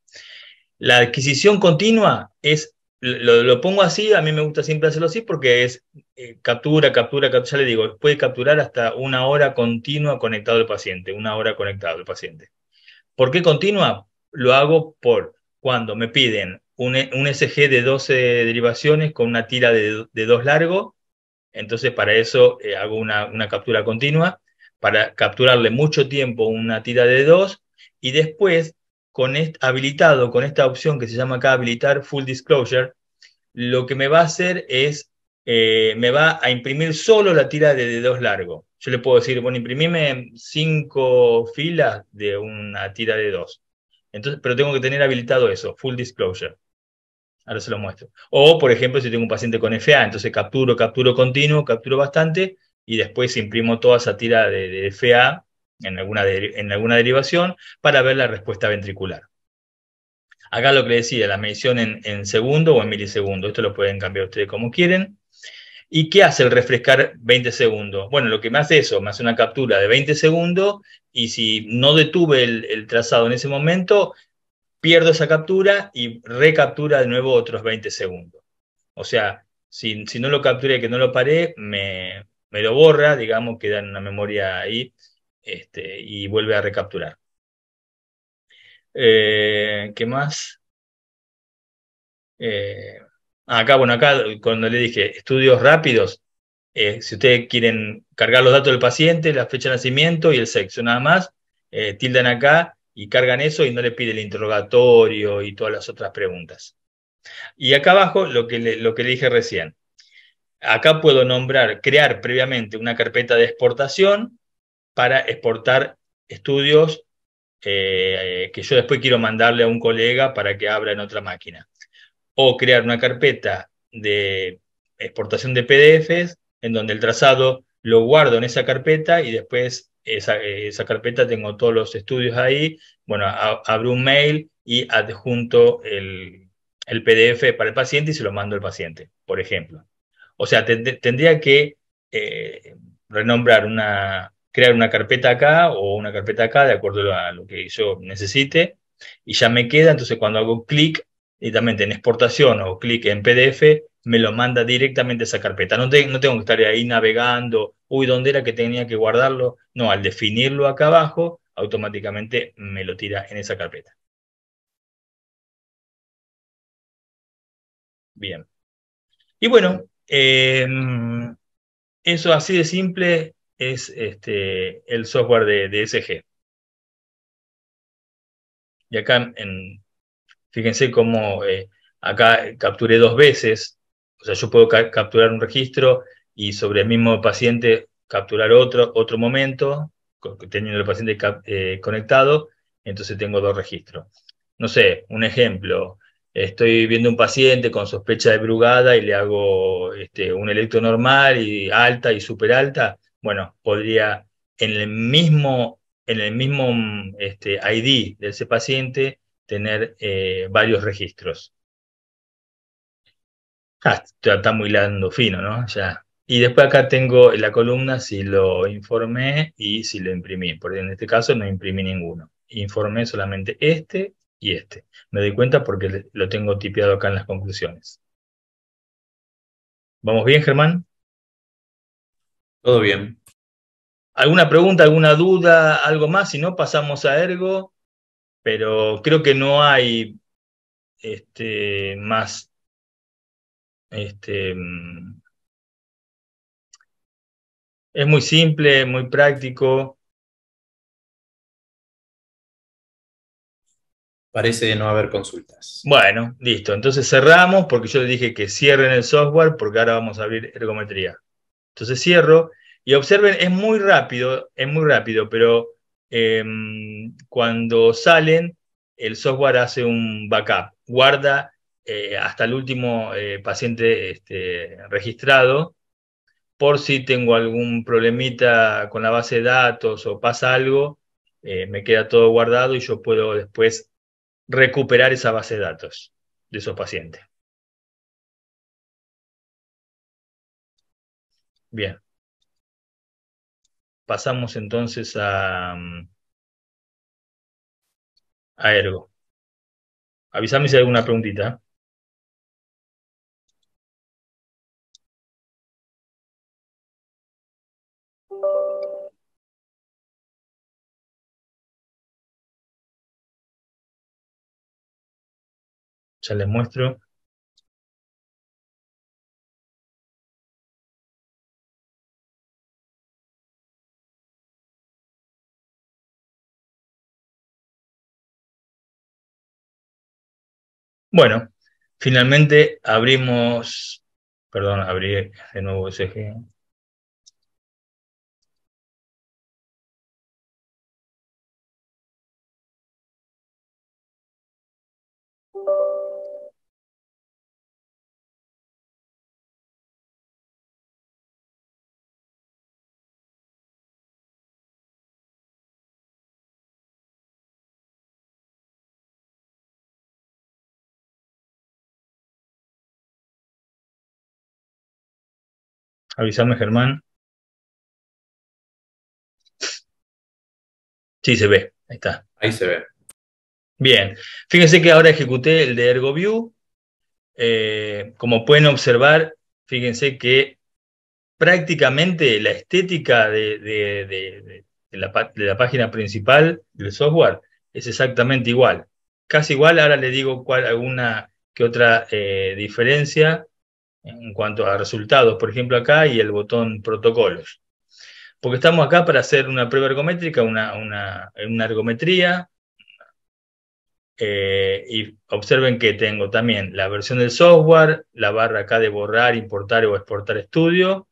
la adquisición continua es, lo, pongo así, a mí me gusta siempre hacerlo así porque es eh, captura, captura, captura, ya le digo, puede capturar hasta una hora continua conectado al paciente, una hora conectado al paciente. ¿Por qué continua? Lo hago por cuando me piden un, SG de 12 derivaciones con una tira de, de 2 largo, entonces para eso eh, hago una, una captura continua, para capturarle mucho tiempo una tira de dos y después con habilitado con esta opción que se llama acá habilitar full disclosure, lo que me va a hacer es, eh, me va a imprimir solo la tira de dos largo. Yo le puedo decir, bueno, imprimirme cinco filas de una tira de dos. Entonces, pero tengo que tener habilitado eso, full disclosure. Ahora se lo muestro. O, por ejemplo, si tengo un paciente con FA, entonces capturo, capturo continuo, capturo bastante y después imprimo toda esa tira de, de FA en alguna, en alguna derivación para ver la respuesta ventricular. Acá lo que le decía, la medición en, segundo o en milisegundo, esto lo pueden cambiar ustedes como quieren. ¿Y qué hace el refrescar 20 segundos? Bueno, lo que me hace eso, me hace una captura de 20 segundos y si no detuve el, trazado en ese momento, pierdo esa captura y recaptura de nuevo otros 20 segundos. O sea, si, no lo capturé, que no lo paré, me, me lo borra, digamos, queda en una memoria ahí este, y vuelve a recapturar. Eh, ¿Qué más? Eh, ah, acá, bueno, acá cuando le dije estudios rápidos, eh, si ustedes quieren cargar los datos del paciente, la fecha de nacimiento y el sexo, nada más, tildan acá y cargan eso y no le pide el interrogatorio y todas las otras preguntas. Y acá abajo lo lo que le dije recién. Acá puedo nombrar, crear previamente una carpeta de exportación para exportar estudios eh, eh, que yo después quiero mandarle a un colega para que abra en otra máquina. O crear una carpeta de exportación de PDFs en donde el trazado lo guardo en esa carpeta y después esa, carpeta tengo todos los estudios ahí. Bueno, abro un mail y adjunto el, PDF para el paciente y se lo mando al paciente, por ejemplo. O sea, tendría que eh, renombrar una, crear una carpeta acá o una carpeta acá, de acuerdo a lo que yo necesite, y ya me queda, entonces cuando hago clic directamente en exportación o clic en PDF, me lo manda directamente a esa carpeta. No, tengo que estar ahí navegando, uy, ¿dónde era que tenía que guardarlo? No, al definirlo acá abajo, automáticamente me lo tira en esa carpeta. Bien. Y bueno, eh, eso así de simple es este, el software de, de SG. Y acá, en, fíjense cómo eh, acá capturé dos veces, o sea, yo puedo capturar un registro y sobre el mismo paciente capturar otro, otro momento, teniendo el paciente eh, conectado, entonces tengo dos registros. No sé, un ejemplo, estoy viendo un paciente con sospecha de brugada y le hago este, un electro normal y alta y super alta, bueno, podría en el mismo, en el mismo mm, este, ID de ese paciente tener eh, varios registros. Ah, está muy lando, fino, ¿no? Ya. Y después acá tengo la columna si lo informé y si lo imprimí, porque en este caso no imprimí ninguno. Informé solamente este y este. Me doy cuenta porque lo tengo tipeado acá en las conclusiones. ¿Vamos bien, Germán? Todo bien. ¿Alguna pregunta, alguna duda, algo más? Si no, pasamos a Ergo, pero creo que no hay este, más este, mm, es muy simple, muy práctico. Parece no haber consultas. Bueno, listo. Entonces cerramos porque yo les dije que cierren el software porque ahora vamos a abrir ergometría. Entonces cierro y observen, es muy rápido, es muy rápido, pero em, cuando salen, el software hace un backup, guarda eh, hasta el último eh, paciente este, registrado por si tengo algún problemita con la base de datos o pasa algo, eh, me queda todo guardado y yo puedo después recuperar esa base de datos de esos pacientes. Bien. Pasamos entonces a, mm, a Ergo. Avísame si hay alguna preguntita. Ya les muestro. Bueno, finalmente abrimos, perdón, abrí de nuevo ese Avísame, Germán. Sí, se ve. Ahí está. Ahí se ve. Bien. Fíjense que ahora ejecuté el de ErgoView. Eh, como pueden observar, fíjense que prácticamente la estética de, la, página principal del software es exactamente igual. Casi igual, ahora le digo cuál, alguna que otra eh, diferencia en cuanto a resultados, por ejemplo acá, y el botón protocolos. Porque estamos acá para hacer una prueba ergométrica, una, ergometría, eh, y observen que tengo también la versión del software, la barra acá de borrar, importar o exportar estudio,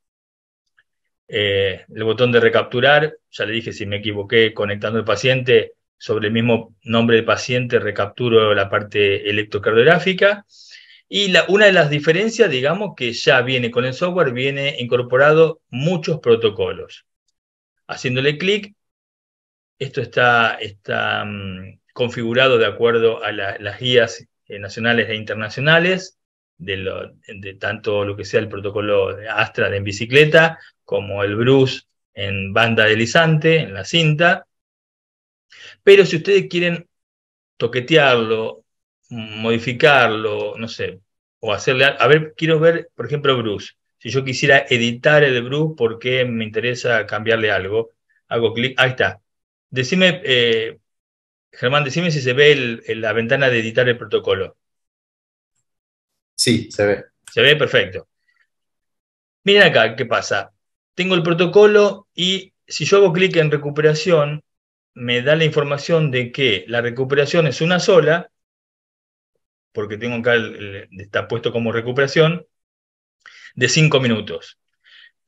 eh, el botón de recapturar, ya le dije si me equivoqué conectando el paciente, sobre el mismo nombre del paciente recapturo la parte electrocardiográfica, y una de las diferencias, digamos, que ya viene con el software, viene incorporado muchos protocolos. Haciéndole clic, esto está, está mm, configurado de acuerdo a las guías eh, nacionales e internacionales, de, tanto lo que sea el protocolo de Astra en bicicleta, como el Bruce en banda deslizante, en la cinta. Pero si ustedes quieren toquetearlo, modificarlo, no sé, o hacerle... A ver, quiero ver, por ejemplo, Bruce. Si yo quisiera editar el Bruce porque me interesa cambiarle algo, hago clic, ahí está. Decime, eh, Germán, decime si se ve la ventana de editar el protocolo. Sí, se ve. Se ve, perfecto. Miren acá, ¿qué pasa? Tengo el protocolo y si yo hago clic en recuperación, me da la información de que la recuperación es una sola porque tengo acá, está puesto como recuperación, de 5 minutos.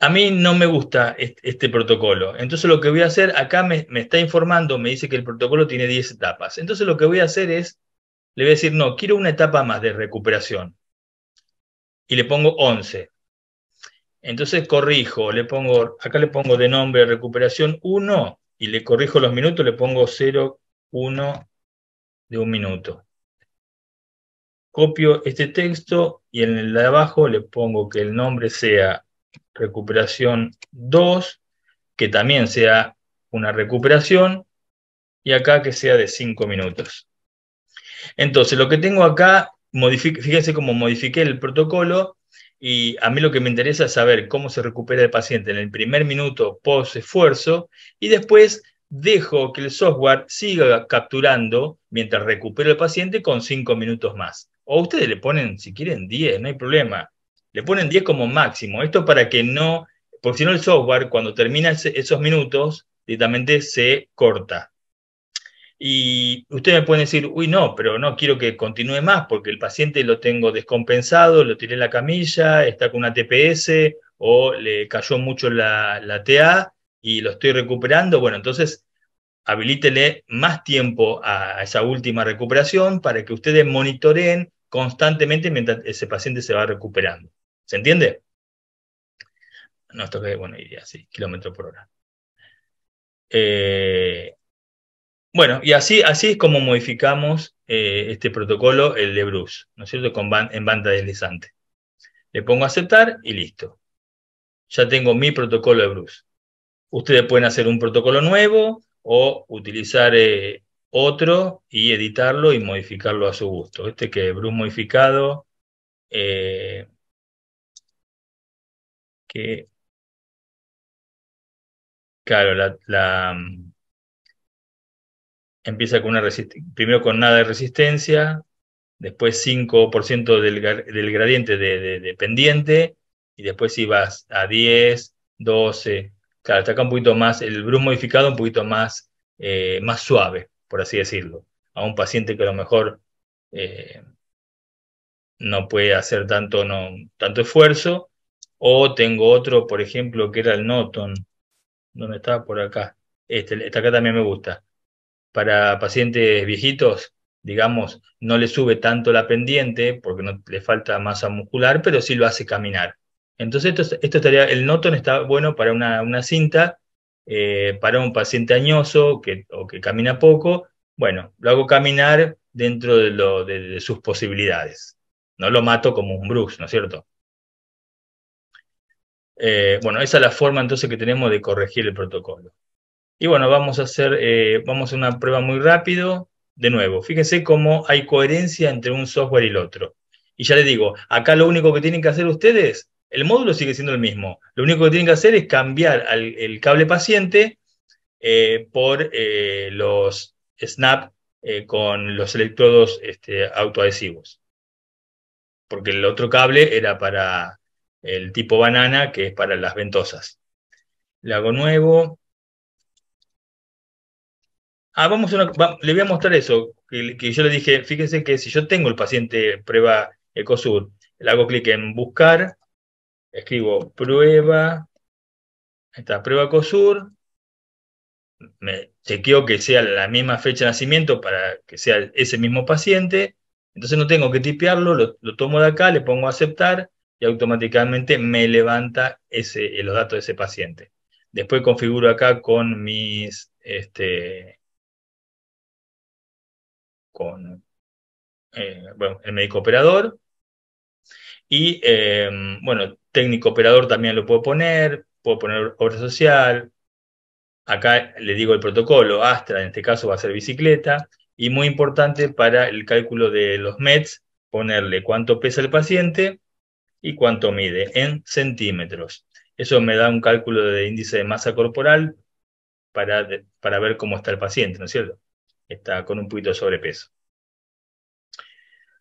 A mí no me gusta este, protocolo. Entonces lo que voy a hacer, acá me, está informando, me dice que el protocolo tiene 10 etapas. Entonces lo que voy a hacer es, le voy a decir, no, quiero una etapa más de recuperación. Y le pongo 11. Entonces corrijo, le pongo, acá le pongo de nombre recuperación 1 y le corrijo los minutos, le pongo 0, 1 de un minuto copio este texto y en el de abajo le pongo que el nombre sea recuperación 2, que también sea una recuperación, y acá que sea de 5 minutos. Entonces, lo que tengo acá, fíjense cómo modifiqué el protocolo, y a mí lo que me interesa es saber cómo se recupera el paciente en el primer minuto post esfuerzo, y después dejo que el software siga capturando mientras recupero el paciente con 5 minutos más o ustedes le ponen, si quieren, 10, no hay problema. Le ponen 10 como máximo. Esto para que no, porque si no el software cuando termina esos minutos directamente se corta. Y ustedes me pueden decir, uy, no, pero no quiero que continúe más porque el paciente lo tengo descompensado, lo tiré en la camilla, está con una TPS o le cayó mucho la, la TA y lo estoy recuperando. Bueno, entonces habilítele más tiempo a esa última recuperación para que ustedes monitoreen constantemente mientras ese paciente se va recuperando. ¿Se entiende? No, esto que, bueno, iría así, kilómetro por hora. Eh, bueno, y así, así es como modificamos eh, este protocolo, el de Bruce, ¿no es cierto? Con en banda deslizante. Le pongo aceptar y listo. Ya tengo mi protocolo de Bruce. Ustedes pueden hacer un protocolo nuevo o utilizar eh, otro y editarlo y modificarlo a su gusto. Este que es Bruce modificado, eh, que claro, la, mm, empieza con una resistencia primero con nada de resistencia, después 5% del, gradiente de, de, pendiente, y después si vas a 10, 12, claro, está acá un poquito más, el Bruce modificado un poquito más, eh, más suave por así decirlo, a un paciente que a lo mejor eh, no puede hacer tanto, no, tanto esfuerzo, o tengo otro, por ejemplo, que era el Noton, ¿dónde está? Por acá, este, este, acá también me gusta, para pacientes viejitos, digamos, no le sube tanto la pendiente porque no le falta masa muscular, pero sí lo hace caminar. Entonces, esto, estaría, el Noton está bueno para una, una cinta eh, para un paciente añoso que, o que camina poco, bueno, lo hago caminar dentro de, sus posibilidades. No lo mato como un Bruce, ¿no es cierto? Eh, bueno, esa es la forma entonces que tenemos de corregir el protocolo. Y bueno, vamos a hacer eh, vamos a una prueba muy rápido. De nuevo, fíjense cómo hay coherencia entre un software y el otro. Y ya les digo, acá lo único que tienen que hacer ustedes el módulo sigue siendo el mismo. Lo único que tienen que hacer es cambiar el cable paciente eh, por eh, los snap eh, con los electrodos este, autoadhesivos. Porque el otro cable era para el tipo banana, que es para las ventosas. Le hago nuevo. Ah, vamos le voy a mostrar eso, que, que, yo le dije, fíjense que si yo tengo el paciente prueba ECOSUR, le hago clic en buscar, escribo prueba, esta prueba COSUR, me chequeo que sea la misma fecha de nacimiento para que sea ese mismo paciente, entonces no tengo que tipearlo, lo, tomo de acá, le pongo a aceptar y automáticamente me levanta ese, eh, los datos de ese paciente. Después configuro acá con mis, este, con eh, bueno, el médico operador. Y eh, bueno, técnico operador también lo puedo poner, puedo poner obra social, acá le digo el protocolo, Astra en este caso va a ser bicicleta, y muy importante para el cálculo de los METs, ponerle cuánto pesa el paciente y cuánto mide en centímetros. Eso me da un cálculo de índice de masa corporal para, para ver cómo está el paciente, ¿no es cierto? Está con un poquito de sobrepeso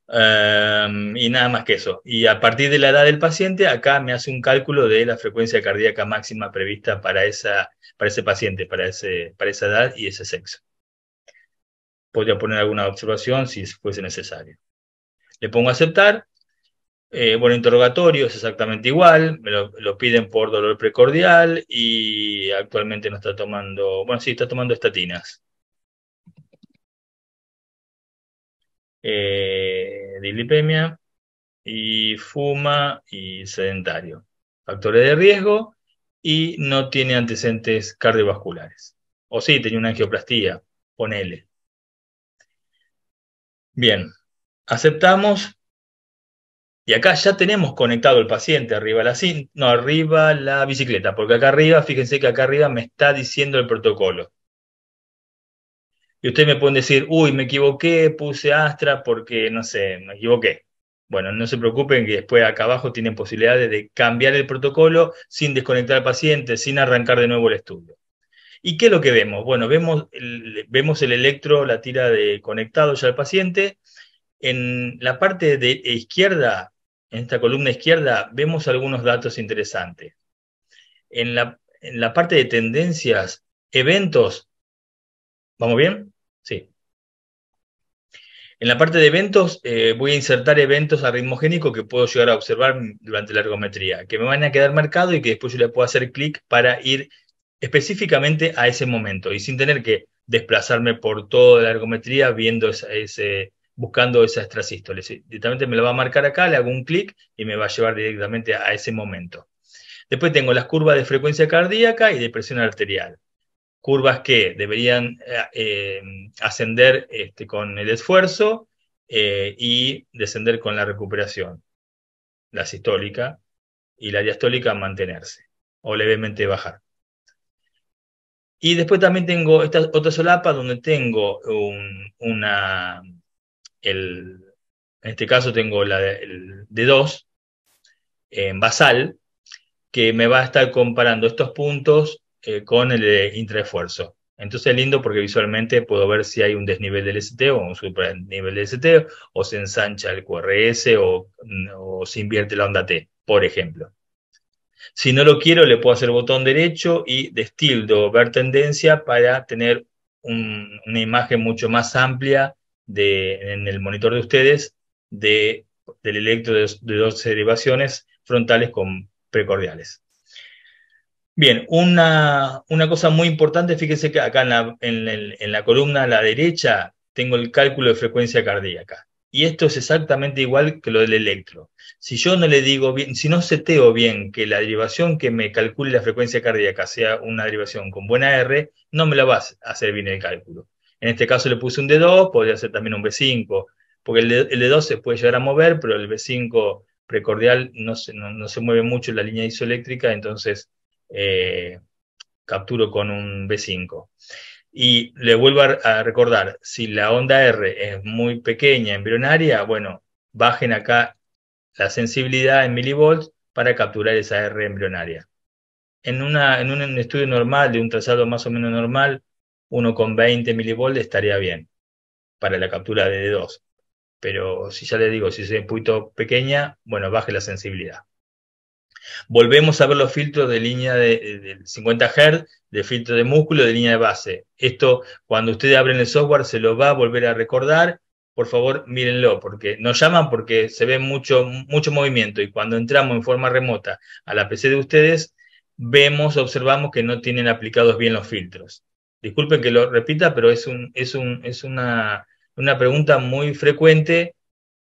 y nada más que eso. Y a partir de la edad del paciente, acá me hace un cálculo de la frecuencia cardíaca máxima prevista para, esa, para ese paciente, para, ese, para esa edad y ese sexo. Podría poner alguna observación si fuese necesario. Le pongo a aceptar. Eh, bueno, interrogatorio es exactamente igual, me lo, lo, piden por dolor precordial y actualmente no está tomando, bueno, sí, está tomando estatinas. eh, dilipemia y fuma y sedentario. Factores de riesgo y no tiene antecedentes cardiovasculares. O sí, tenía una angioplastía, ponele. Bien, aceptamos y acá ya tenemos conectado el paciente arriba la no, arriba la bicicleta, porque acá arriba, fíjense que acá arriba me está diciendo el protocolo. Y ustedes me pueden decir, uy, me equivoqué, puse Astra porque, no sé, me equivoqué. Bueno, no se preocupen que después acá abajo tienen posibilidades de cambiar el protocolo sin desconectar al paciente, sin arrancar de nuevo el estudio. ¿Y qué es lo que vemos? Bueno, vemos el, vemos el electro, la tira de conectado ya al paciente. En la parte de izquierda, en esta columna izquierda, vemos algunos datos interesantes. En en la parte de tendencias, eventos, ¿vamos bien? En la parte de eventos, eh, voy a insertar eventos arritmogénicos que puedo llegar a observar durante la ergometría, que me van a quedar marcados y que después yo le puedo hacer clic para ir específicamente a ese momento y sin tener que desplazarme por toda la ergometría viendo ese, buscando esa extrasístole. Directamente me lo va a marcar acá, le hago un clic y me va a llevar directamente a ese momento. Después tengo las curvas de frecuencia cardíaca y de presión arterial curvas que deberían eh, eh, ascender este, con el esfuerzo eh, y descender con la recuperación, la sistólica y la diastólica mantenerse o levemente bajar. Y después también tengo esta otra solapa donde tengo una, en este caso tengo la de, 2 en basal, que me va a estar comparando estos puntos eh, con el eh, intraesfuerzo. Entonces es lindo porque visualmente puedo ver si hay un desnivel del ST o un supernivel del ST o se ensancha el QRS o, mm, o se invierte la onda T, por ejemplo. Si no lo quiero, le puedo hacer botón derecho y destildo, ver tendencia para tener una imagen mucho más amplia en el monitor de ustedes de, del electro de dos derivaciones frontales con precordiales. Bien, una, cosa muy importante, fíjense que acá en la, columna a la derecha tengo el cálculo de frecuencia cardíaca. Y esto es exactamente igual que lo del electro. Si yo no le digo bien, si no seteo bien que la derivación que me calcule la frecuencia cardíaca sea una derivación con buena R, no me la vas a hacer bien el cálculo. En este caso le puse un D2, podría ser también un B5, porque el, D2 se puede llegar a mover, pero el B5 precordial no se, no, se mueve mucho en la línea isoeléctrica, entonces eh, capturo con un B5. Y le vuelvo a, recordar, si la onda R es muy pequeña, embrionaria, bueno, bajen acá la sensibilidad en milivolts para capturar esa R embrionaria. En, una, en, un estudio normal, de un trazado más o menos normal, 1,20 con milivolts estaría bien para la captura de D2. Pero si ya le digo, si es un poquito pequeña, bueno, baje la sensibilidad. Volvemos a ver los filtros de línea de, 50 Hz, de filtro de músculo, de línea de base. Esto, cuando ustedes abren el software, se lo va a volver a recordar. Por favor, mírenlo, porque nos llaman porque se ve mucho, mucho movimiento y cuando entramos en forma remota a la PC de ustedes, vemos, observamos que no tienen aplicados bien los filtros. Disculpen que lo repita, pero es, una, una pregunta muy frecuente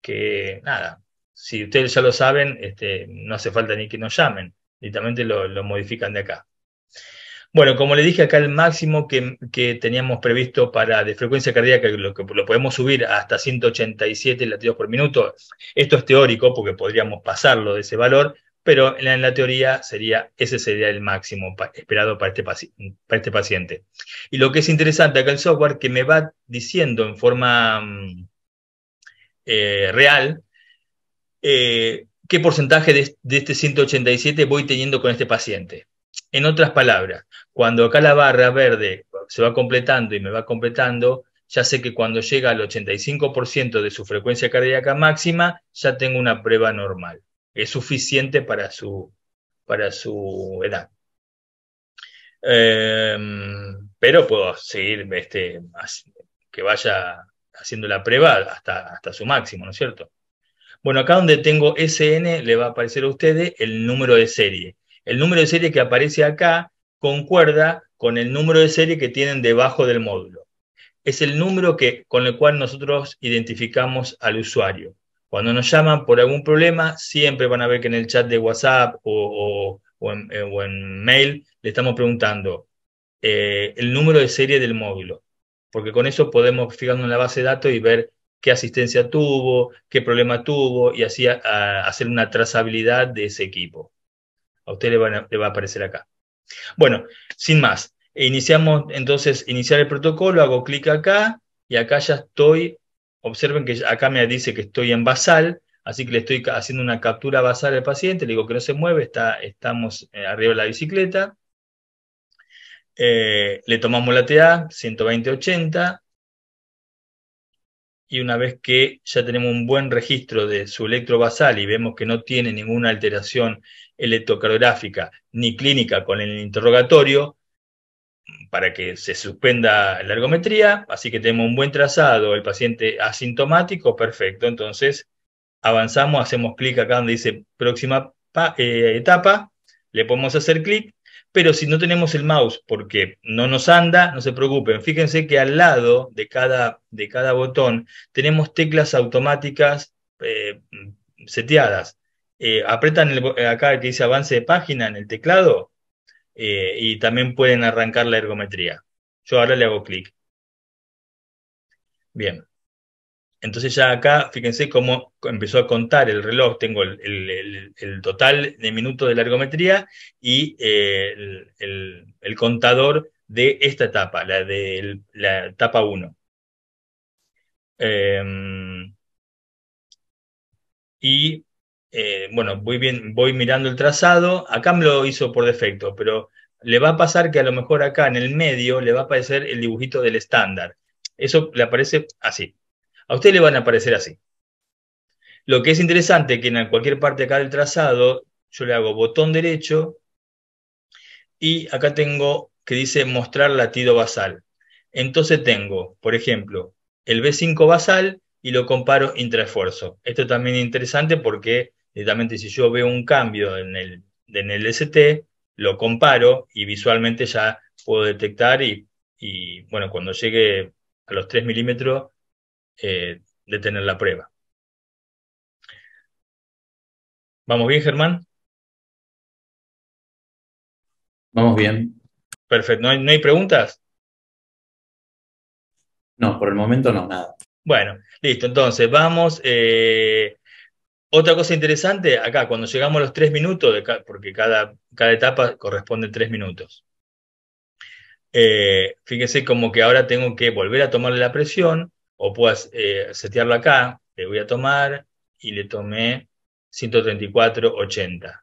que, nada, si ustedes ya lo saben, este, no hace falta ni que nos llamen, directamente lo, lo modifican de acá. Bueno, como le dije acá, el máximo que, que, teníamos previsto para de frecuencia cardíaca, lo que lo podemos subir hasta 187 latidos por minuto, esto es teórico porque podríamos pasarlo de ese valor, pero en la, en la teoría sería, ese sería el máximo esperado para este, para este, paciente. Y lo que es interesante acá el software que me va diciendo en forma mm, eh, real eh, qué porcentaje de, este 187 voy teniendo con este paciente. En otras palabras, cuando acá la barra verde se va completando y me va completando, ya sé que cuando llega al 85% de su frecuencia cardíaca máxima, ya tengo una prueba normal. Es suficiente para su, para su edad. Em, pero puedo seguir este, que vaya haciendo la prueba hasta, hasta su máximo, ¿no es cierto? Bueno, acá donde tengo SN le va a aparecer a ustedes el número de serie. El número de serie que aparece acá concuerda con el número de serie que tienen debajo del módulo. Es el número que, con el cual nosotros identificamos al usuario. Cuando nos llaman por algún problema, siempre van a ver que en el chat de WhatsApp o, o, eh, en, mail le estamos preguntando eh, el número de serie del módulo, porque con eso podemos fijarnos en la base de datos y ver qué asistencia tuvo, qué problema tuvo, y así hacer una trazabilidad de ese equipo. A usted le, va a aparecer acá. Bueno, sin más, iniciamos entonces, iniciar el protocolo, hago clic acá, y acá ya estoy, observen que acá me dice que estoy en basal, así que le estoy haciendo una captura basal al paciente, le digo que no se mueve, está, estamos eh, arriba de la bicicleta, eh, le tomamos la TA, 120-80, y una vez que ya tenemos un buen registro de su electrobasal y vemos que no tiene ninguna alteración electrocardiográfica ni clínica con el interrogatorio, para que se suspenda la ergometría, así que tenemos un buen trazado, el paciente asintomático, perfecto, entonces avanzamos, hacemos clic acá donde dice próxima eh, etapa, le podemos hacer clic pero si no tenemos el mouse porque no nos anda, no se preocupen. Fíjense que al lado de cada, de cada botón tenemos teclas automáticas eh, seteadas. Eh, apretan eh, acá que dice avance de página en el teclado y también pueden arrancar la ergometría. Yo ahora le hago clic. Bien. Entonces ya acá, fíjense cómo empezó a contar el reloj, tengo el, total de minutos de largometría y eh, el, contador de esta etapa, la de la etapa 1. Em, y eh, bueno, voy, bien, voy mirando el trazado, acá me lo hizo por defecto, pero le va a pasar que a lo mejor acá en el medio le va a aparecer el dibujito del estándar. Eso le aparece así, a ustedes le van a aparecer así. Lo que es interesante que en cualquier parte acá del trazado, yo le hago botón derecho y acá tengo que dice mostrar latido basal. Entonces tengo, por ejemplo, el B5 basal y lo comparo intraesfuerzo. Esto también es interesante porque directamente si yo veo un cambio en el, en el ST, lo comparo y visualmente ya puedo detectar y, y bueno, cuando llegue a los 3 milímetros eh, de tener la prueba. ¿Vamos bien, Germán? Vamos bien. Perfecto. ¿No hay, ¿No hay, preguntas? No, por el momento no, nada. Bueno, listo. Entonces, vamos. Eh, otra cosa interesante, acá, cuando llegamos a los tres minutos, de porque cada, cada, etapa corresponde tres minutos. Eh, fíjense como que ahora tengo que volver a tomarle la presión o puedas eh, setearlo acá, le voy a tomar y le tomé 134.80.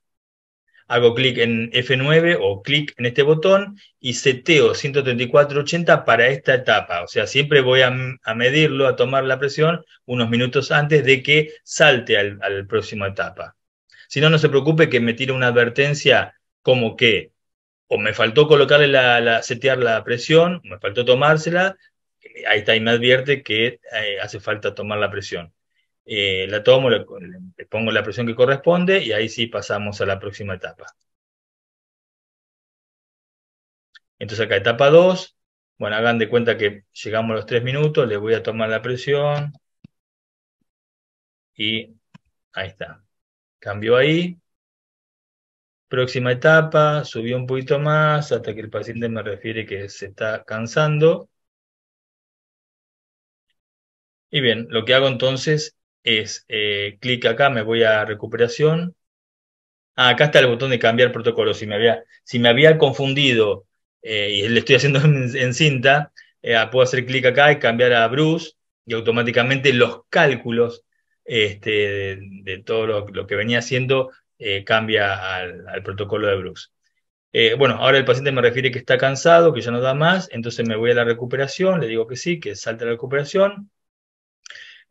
Hago clic en F9 o clic en este botón y seteo 134.80 para esta etapa. O sea, siempre voy a, medirlo, a tomar la presión unos minutos antes de que salte al, al próximo etapa. Si no, no se preocupe que me tire una advertencia como que o me faltó colocarle la, setear la presión, me faltó tomársela, ahí está, y me advierte que eh, hace falta tomar la presión. Eh, la tomo, le, pongo la presión que corresponde y ahí sí pasamos a la próxima etapa. Entonces acá etapa 2, bueno, hagan de cuenta que llegamos a los 3 minutos, le voy a tomar la presión y ahí está. Cambio ahí. Próxima etapa, subió un poquito más hasta que el paciente me refiere que se está cansando y bien, lo que hago entonces es eh, clic acá, me voy a recuperación. Ah, acá está el botón de cambiar protocolo. Si me había, si me había confundido eh, y le estoy haciendo (laughs) en, cinta, eh, puedo hacer clic acá y cambiar a Bruce y automáticamente los cálculos este, de, todo lo, que venía haciendo cambia al, protocolo de Bruce. bueno, ahora el paciente me refiere que está cansado, que ya no da más, entonces me voy a la recuperación, le digo que sí, que salte la recuperación,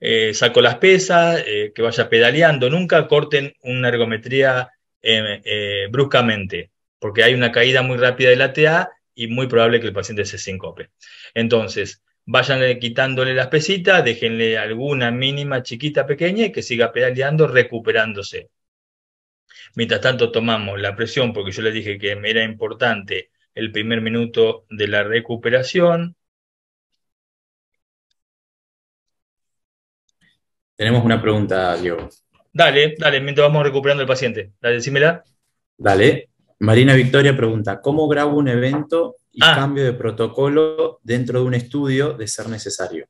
eh, saco las pesas, eh, que vaya pedaleando, nunca corten una ergometría eh, bruscamente, porque hay una caída muy rápida de la TA y muy probable que el paciente se sincope. Entonces, vayan quitándole las pesitas, déjenle alguna mínima, chiquita, pequeña, y que siga pedaleando, recuperándose. Mientras tanto, tomamos la presión, porque yo les dije que era importante el primer minuto de la recuperación, Tenemos una pregunta, Diego. Dale, dale, mientras vamos recuperando el paciente. Dale, decímela. Dale. Marina Victoria pregunta, ¿cómo grabo un evento y ah. cambio de protocolo dentro de un estudio de ser necesario?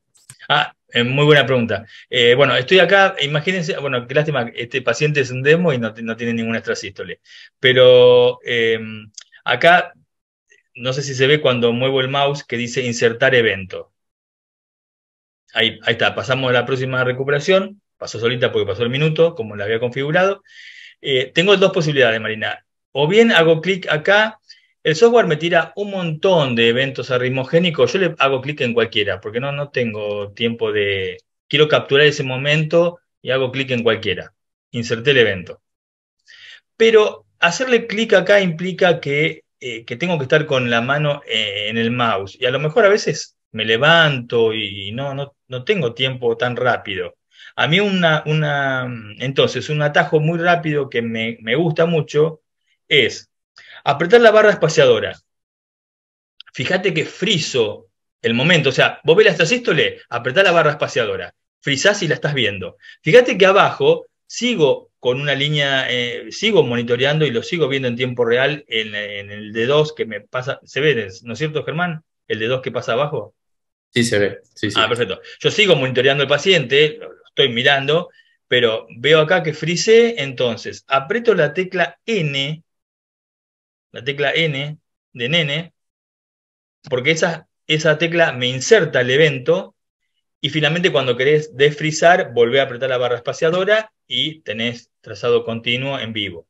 Ah, eh, muy buena pregunta. Eh, bueno, estoy acá, imagínense, bueno, qué lástima, este paciente es un demo y no, tiene ninguna extrasístole. Pero em, acá, no sé si se ve cuando muevo el mouse que dice insertar evento ahí, está, pasamos a la próxima recuperación, pasó solita porque pasó el minuto, como la había configurado. Eh, tengo dos posibilidades, Marina. O bien hago clic acá, el software me tira un montón de eventos arritmogénicos, yo le hago clic en cualquiera, porque no, no tengo tiempo de... Quiero capturar ese momento y hago clic en cualquiera. Inserté el evento. Pero hacerle clic acá implica que, eh, tengo que estar con la mano eh, en el mouse. Y a lo mejor a veces me levanto y no, no, tengo tiempo tan rápido. A mí una, una, entonces, un atajo muy rápido que me, me gusta mucho es apretar la barra espaciadora. Fíjate que friso el momento, o sea, vos ves la sístole, apretar la barra espaciadora, frisás y la estás viendo. Fíjate que abajo sigo con una línea, eh, sigo monitoreando y lo sigo viendo en tiempo real en, en el D2 que me pasa, se ve, ¿no es cierto, Germán? El D2 que pasa abajo. Sí, se ve. Ah, perfecto. Yo sigo monitoreando al paciente, lo estoy mirando, pero veo acá que frisé, entonces aprieto la tecla N, la tecla N de nene, porque esa, esa tecla me inserta el evento y finalmente cuando querés desfrizar, volvé a apretar la barra espaciadora y tenés trazado continuo en vivo.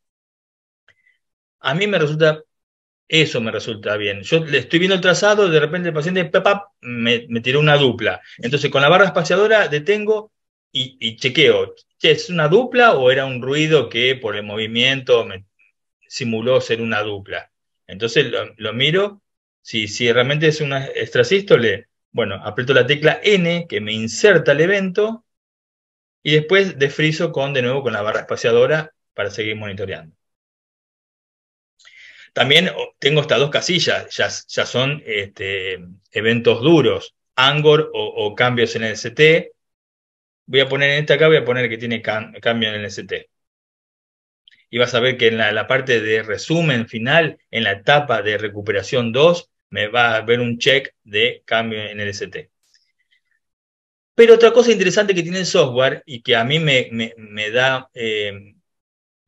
A mí me resulta eso me resulta bien. Yo le estoy viendo el trazado, de repente el paciente me, tiró una dupla. Entonces, con la barra espaciadora detengo y, chequeo. ¿Es una dupla o era un ruido que por el movimiento me simuló ser una dupla? Entonces lo, miro. Si, realmente es una extrasístole, bueno, aprieto la tecla N que me inserta el evento y después desfrizo con, de nuevo con la barra espaciadora para seguir monitoreando. También oh, tengo estas dos casillas, ya, son este, eventos duros, Angor o, cambios en el ST. Voy a poner en esta acá, voy a poner que tiene cambio en el ST. Y vas a ver que en la, parte de resumen final, en la etapa de recuperación 2, me va a ver un check de cambio en el ST. Pero otra cosa interesante que tiene el software y que a mí me, da eh,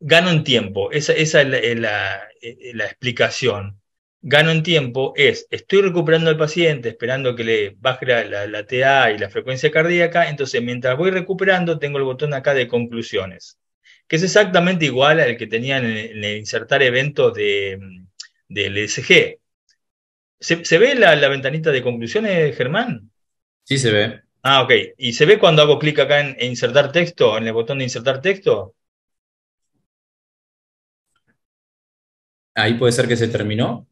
gano en tiempo, esa, es la, explicación. Gano en tiempo es, estoy recuperando al paciente, esperando que le baje la, TA y la frecuencia cardíaca, entonces mientras voy recuperando tengo el botón acá de conclusiones, que es exactamente igual al que tenían en, el, insertar eventos de, del ESG. ¿Se, ve la, ventanita de conclusiones, Germán? Sí, se ve. Ah, ok. ¿Y se ve cuando hago clic acá en, en insertar texto, en el botón de insertar texto? ahí puede ser que se terminó.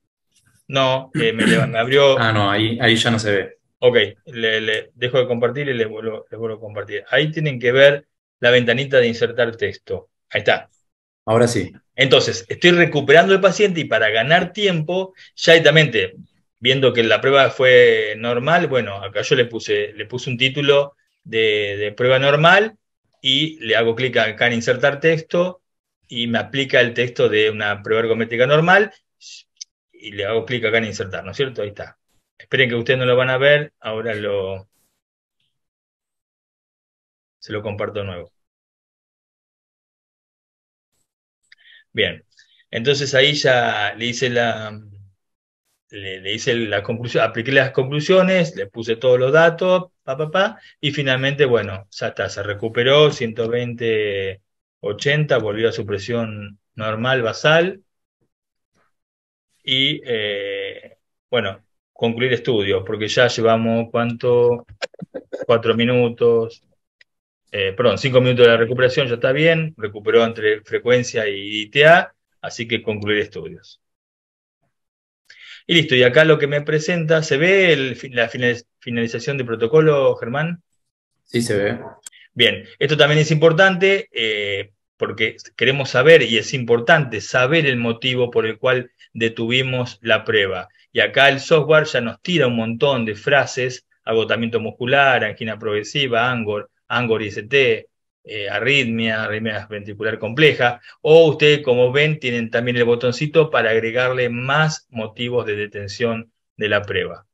No, eh, me, abrió. (clears throat) Ah, no, ahí, ahí ya no se ve. Ok, le, dejo de compartir y les vuelvo, a compartir. Ahí tienen que ver la ventanita de insertar texto. Ahí está. Ahora sí. Entonces, estoy recuperando el paciente y para ganar tiempo, ya directamente, viendo que la prueba fue normal, bueno, acá yo le puse, le puse un título de, de prueba normal y le hago clic acá en insertar texto y me aplica el texto de una prueba ergométrica normal y le hago clic acá en insertar, ¿no es cierto? Ahí está. Esperen que ustedes no lo van a ver, ahora lo... Se lo comparto nuevo. Bien, entonces ahí ya le hice la, le, hice la conclusión, apliqué las conclusiones, le puse todos los datos, pa, pa, y finalmente, bueno, ya está, se recuperó 120 80, volvió a su presión normal basal. Y eh, bueno, concluir estudios, porque ya llevamos cuánto, cuatro minutos, eh, perdón, cinco minutos de la recuperación, ya está bien, recuperó entre frecuencia y ITA, así que concluir estudios. Y listo, y acá lo que me presenta, ¿se ve la finalización de protocolo, Germán? Sí, se ve. Bien, esto también es importante eh, porque queremos saber y es importante saber el motivo por el cual detuvimos la prueba. Y acá el software ya nos tira un montón de frases, agotamiento muscular, angina progresiva, angor, angor IST, eh, arritmia, arritmia ventricular compleja, o ustedes como ven tienen también el botoncito para agregarle más motivos de detención de la prueba.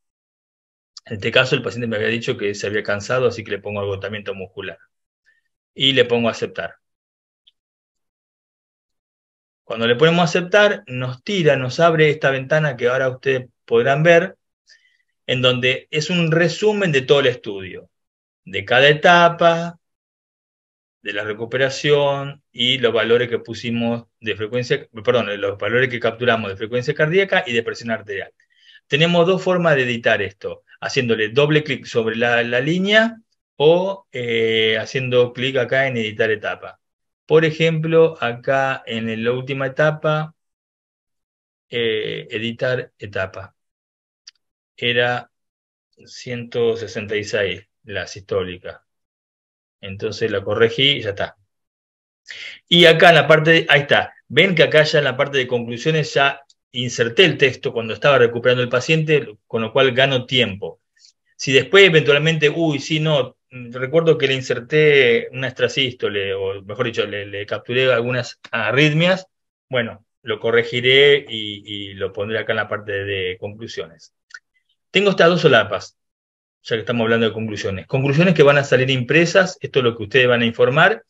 En este caso el paciente me había dicho que se había cansado, así que le pongo agotamiento muscular y le pongo a aceptar. Cuando le ponemos a aceptar, nos tira, nos abre esta ventana que ahora ustedes podrán ver, en donde es un resumen de todo el estudio, de cada etapa, de la recuperación y los valores que pusimos de frecuencia, perdón, los valores que capturamos de frecuencia cardíaca y de presión arterial. Tenemos dos formas de editar esto, haciéndole doble clic sobre la, la línea o eh, haciendo clic acá en editar etapa. Por ejemplo, acá en la última etapa, eh, editar etapa. Era 166 la sistólica. Entonces la corregí y ya está. Y acá en la parte, de, ahí está. Ven que acá ya en la parte de conclusiones ya inserté el texto cuando estaba recuperando el paciente, con lo cual gano tiempo. Si después eventualmente, uy, sí, no, Mm, recuerdo que le inserté una extrasístole, o mejor dicho, le, capturé algunas arritmias. Bueno, lo corregiré y, lo pondré acá en la parte de conclusiones. Tengo estas dos solapas, ya que estamos hablando de conclusiones. Conclusiones que van a salir impresas, esto es lo que ustedes van a informar,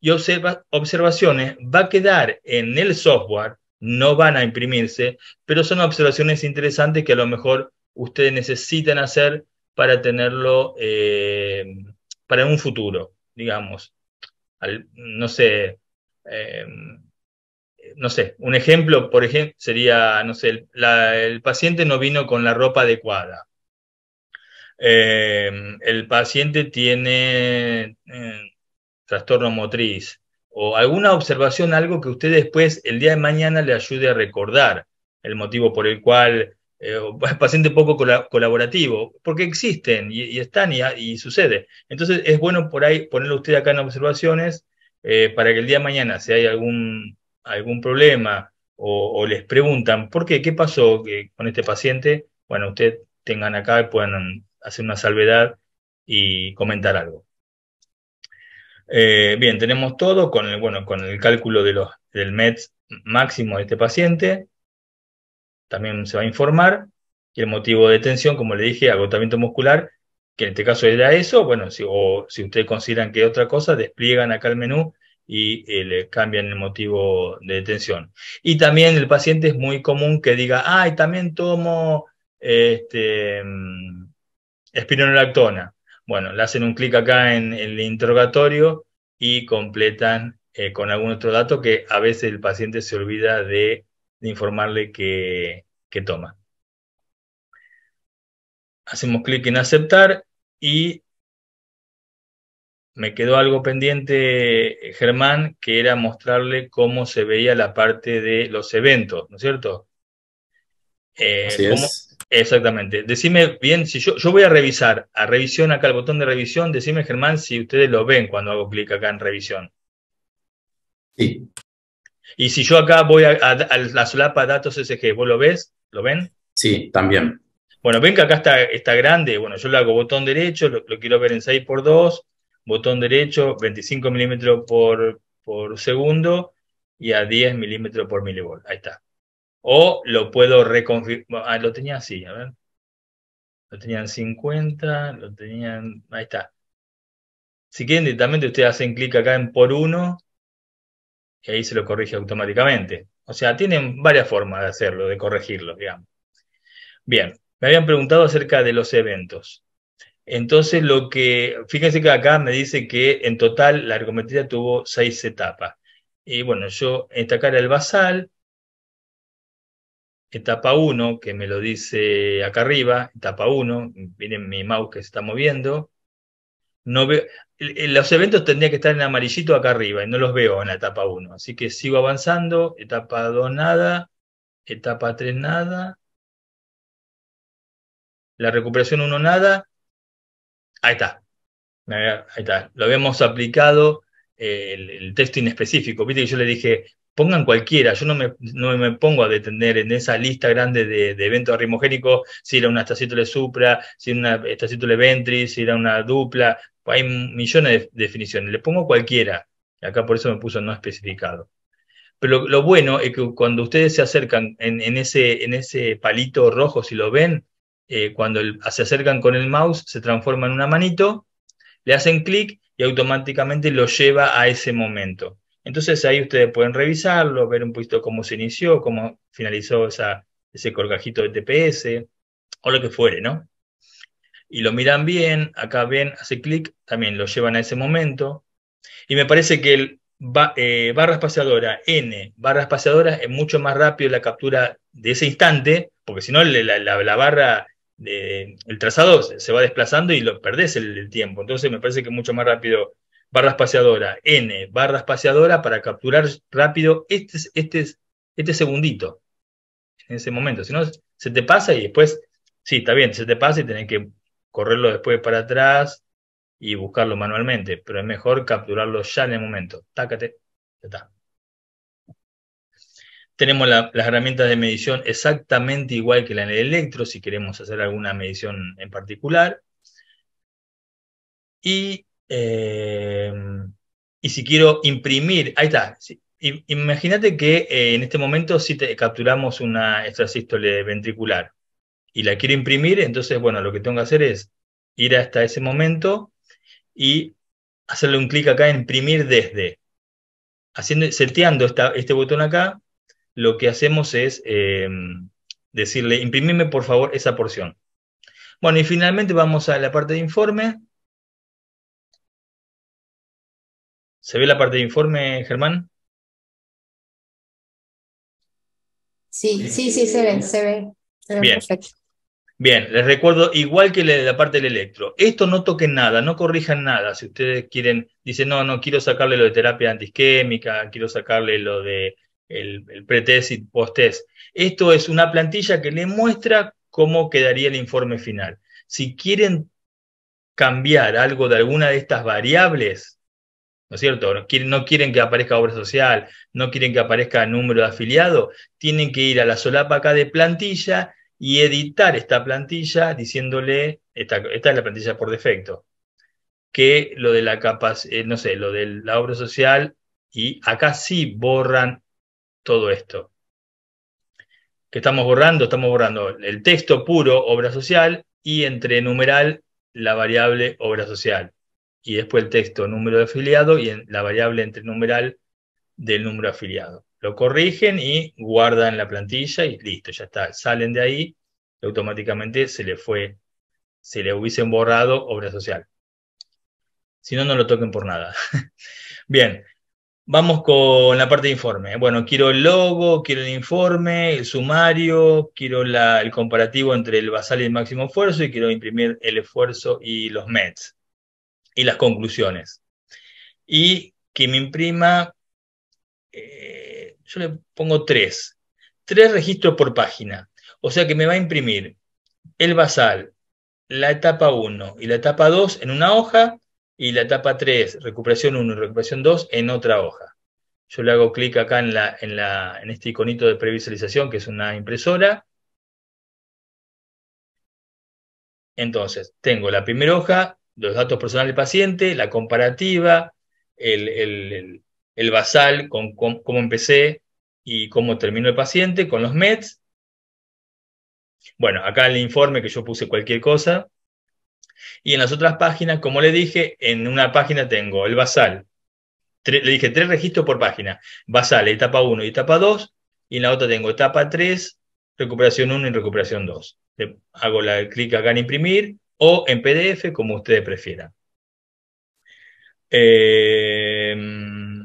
y observa, observaciones va a quedar en el software, no van a imprimirse, pero son observaciones interesantes que a lo mejor ustedes necesitan hacer para tenerlo eh, para un futuro, digamos. no sé, em, no sé, un ejemplo, por ejemplo, sería, no sé, el, paciente no vino con la ropa adecuada. Em, el paciente tiene eh, trastorno motriz o alguna observación, algo que usted después, el día de mañana, le ayude a recordar el motivo por el cual eh, paciente poco colaborativo, porque existen y, están y, sucede. Entonces es bueno por ahí ponerlo usted acá en observaciones eh, para que el día de mañana, si hay algún, algún problema o, les preguntan, ¿por qué? ¿Qué pasó eh, con este paciente? Bueno, usted tengan acá y puedan hacer una salvedad y comentar algo. bien, tenemos todo con el, con el cálculo de los, del MEDS máximo de este paciente, también se va a informar que el motivo de detención, como le dije, agotamiento muscular, que en este caso era eso, bueno, si, o si ustedes consideran que es otra cosa, despliegan acá el menú y eh, le cambian el motivo de detención. Y también el paciente es muy común que diga, ay, también tomo este, mm, espironolactona. Bueno, le hacen un clic acá en, el interrogatorio y completan eh, con algún otro dato que a veces el paciente se olvida de de informarle que, toma. Hacemos clic en aceptar y me quedó algo pendiente, Germán, que era mostrarle cómo se veía la parte de los eventos, ¿no es cierto? Eh, Exactamente. Decime bien, si yo, yo voy a revisar, a revisión acá, el botón de revisión, decime Germán si ustedes lo ven cuando hago clic acá en revisión. Sí. Y si yo acá voy a, la solapa datos SG, ¿vos lo ves? ¿Lo ven? Sí, también. Bueno, ven que acá está, grande. Bueno, yo le hago botón derecho, lo, quiero ver en 6x2, botón derecho, 25 milímetros por, por segundo y a 10 milímetros por milivolt. Ahí está. O lo puedo reconfigurar. Ah, lo tenía así, a ver. Lo tenían 50, lo tenían. Ahí está. Si quieren, directamente ustedes hacen clic acá en por uno. Y ahí se lo corrige automáticamente. O sea, tienen varias formas de hacerlo, de corregirlo, digamos. Bien, me habían preguntado acerca de los eventos. Entonces, lo que, fíjense que acá me dice que en total la argometría tuvo seis etapas. Y bueno, yo cara el basal, etapa 1, que me lo dice acá arriba, etapa 1, miren mi mouse que se está moviendo. No veo, los eventos tendrían que estar en amarillito acá arriba y no los veo en la etapa 1. Así que sigo avanzando. Etapa 2 nada. Etapa 3 nada. La recuperación 1 nada. Ahí está. Ahí está. Lo habíamos aplicado eh, el, el, texto inespecífico. Viste que yo le dije, pongan cualquiera, yo no me, no me pongo a detener en esa lista grande de, eventos arrimogénicos si era una estacítole supra, si era una estacítole ventris, si era una dupla, hay millones de definiciones, le pongo cualquiera, acá por eso me puso no especificado. Pero lo, bueno es que cuando ustedes se acercan en, ese, en ese palito rojo, si lo ven, eh, cuando se acercan con el mouse, se transforma en una manito, le hacen clic y automáticamente lo lleva a ese momento. Entonces ahí ustedes pueden revisarlo, ver un poquito cómo se inició, cómo finalizó esa, ese colgajito de TPS o lo que fuere, ¿no? Y lo miran bien, acá ven, hace clic, también lo llevan a ese momento. Y me parece que el eh, barra espaciadora N, barra espaciadora, es mucho más rápido la captura de ese instante, porque si no la, barra, de, el trazado se va desplazando y lo perdés el, el tiempo. Entonces me parece que es mucho más rápido barra espaciadora, N, barra espaciadora para capturar rápido este, este, este segundito, en ese momento. Si no, se te pasa y después, sí, está bien, se te pasa y tenés que correrlo después para atrás y buscarlo manualmente, pero es mejor capturarlo ya en el momento. Tácate, ya está. Tenemos las herramientas de medición exactamente igual que la en el electro, si queremos hacer alguna medición en particular. Y eh, y si quiero imprimir, ahí está. Imagínate que eh, en este momento si te, capturamos una extrasístole ventricular y la quiero imprimir, entonces, bueno, lo que tengo que hacer es ir hasta ese momento y hacerle un clic acá en imprimir desde. Haciendo, seteando este botón acá, lo que hacemos es em, decirle, imprimirme por favor esa porción. Bueno, y finalmente vamos a la parte de informe ¿Se ve la parte de informe, Germán? Sí, sí, sí, se ve, se ve. Se ve Bien. Perfecto. Bien, les recuerdo, igual que la parte del electro, esto no toquen nada, no corrijan nada. Si ustedes quieren, dicen, no, no, quiero sacarle lo de terapia antisquémica, quiero sacarle lo de el, el y post-test. Esto es una plantilla que le muestra cómo quedaría el informe final. Si quieren cambiar algo de alguna de estas variables, ¿no es cierto? No quieren, que aparezca obra social, no quieren que aparezca número de afiliado, tienen que ir a la solapa acá de plantilla y editar esta plantilla diciéndole, esta, es la plantilla por defecto, que lo de la capa, eh, no sé, lo de la obra social, y acá sí borran todo esto. ¿Qué estamos borrando? Estamos borrando el texto puro, obra social, y entre numeral, la variable obra social y después el texto número de afiliado y la variable entre numeral del número afiliado. Lo corrigen y guardan la plantilla y listo, ya está. Salen de ahí y automáticamente se le fue, se le hubiesen borrado obra social. Si no, no lo toquen por nada. (laughs) Bien, vamos con la parte de informe. Bueno, quiero el logo, quiero el informe, el sumario, quiero el comparativo entre el basal y el máximo esfuerzo y quiero imprimir el esfuerzo y los MEDS y las conclusiones. Y que me imprima, eh, yo le pongo tres, tres registros por página. O sea que me va a imprimir el basal, la etapa 1 y la etapa 2 en una hoja y la etapa 3, recuperación 1 y recuperación 2 en otra hoja. Yo le hago clic acá en, la, en, en este iconito de previsualización que es una impresora. Entonces, tengo la primera hoja los datos personales del paciente, la comparativa, el, basal con, cómo empecé y cómo terminó el paciente, con los MEDs. Bueno, acá el informe que yo puse cualquier cosa. Y en las otras páginas, como le dije, en una página tengo el basal. le dije tres registros por página. Basal, etapa 1 y etapa 2. Y en la otra tengo etapa 3, recuperación 1 y recuperación 2. hago la clic acá en imprimir o en PDF, como ustedes prefieran. Em,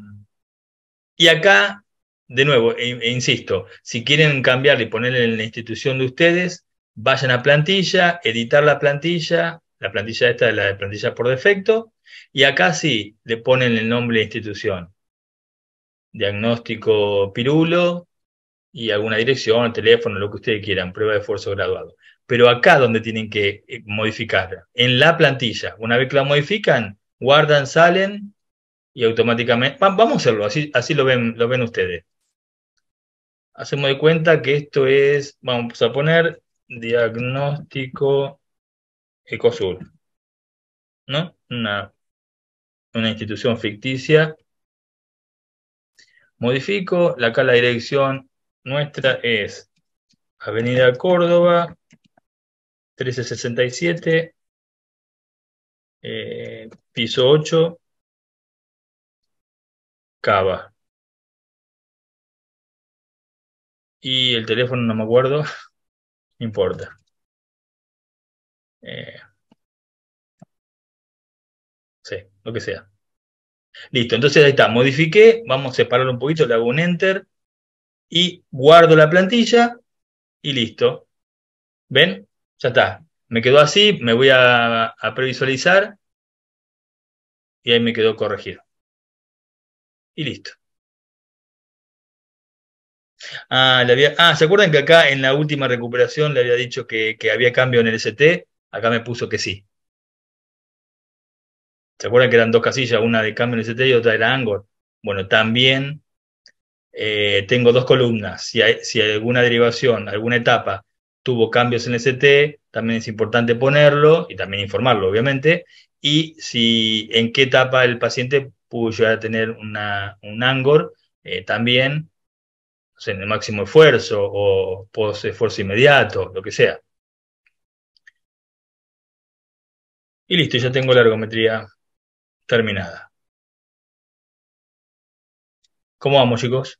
y acá, de nuevo, e, e insisto, si quieren cambiarle y ponerle en la institución de ustedes, vayan a plantilla, editar la plantilla, la plantilla esta es la de plantilla por defecto, y acá sí le ponen el nombre de institución. Diagnóstico Pirulo y alguna dirección, teléfono, lo que ustedes quieran, prueba de esfuerzo graduado pero acá donde tienen que eh, modificar, en la plantilla. Una vez que la modifican, guardan, salen y automáticamente... Vamos a hacerlo, así, así lo, ven, lo ven ustedes. Hacemos de cuenta que esto es, vamos a poner diagnóstico Ecosur, ¿no? Una, una institución ficticia. Modifico, acá la dirección nuestra es Avenida Córdoba, 1367, eh, piso 8, Cava. Y el teléfono no me acuerdo, (laughs) no importa. Eh, sí, lo que sea. Listo, entonces ahí está, modifiqué, vamos a separarlo un poquito, le hago un enter y guardo la plantilla y listo. ¿Ven? ya está, me quedó así, me voy a, previsualizar y ahí me quedó corregido. Y listo. Ah, ah, ¿se acuerdan que acá en la última recuperación le había dicho que, había cambio en el ST? Acá me puso que sí. ¿Se acuerdan que eran dos casillas, una de cambio en el ST y otra era Angor? Bueno, también eh, tengo dos columnas. Si, si hay alguna derivación, alguna etapa tuvo cambios en el CT, también es importante ponerlo y también informarlo, obviamente, y si en qué etapa el paciente pudo llegar a tener una, un angor, eh, también en el máximo esfuerzo o post esfuerzo inmediato, lo que sea. Y listo, ya tengo la ergometría terminada. ¿Cómo vamos, chicos?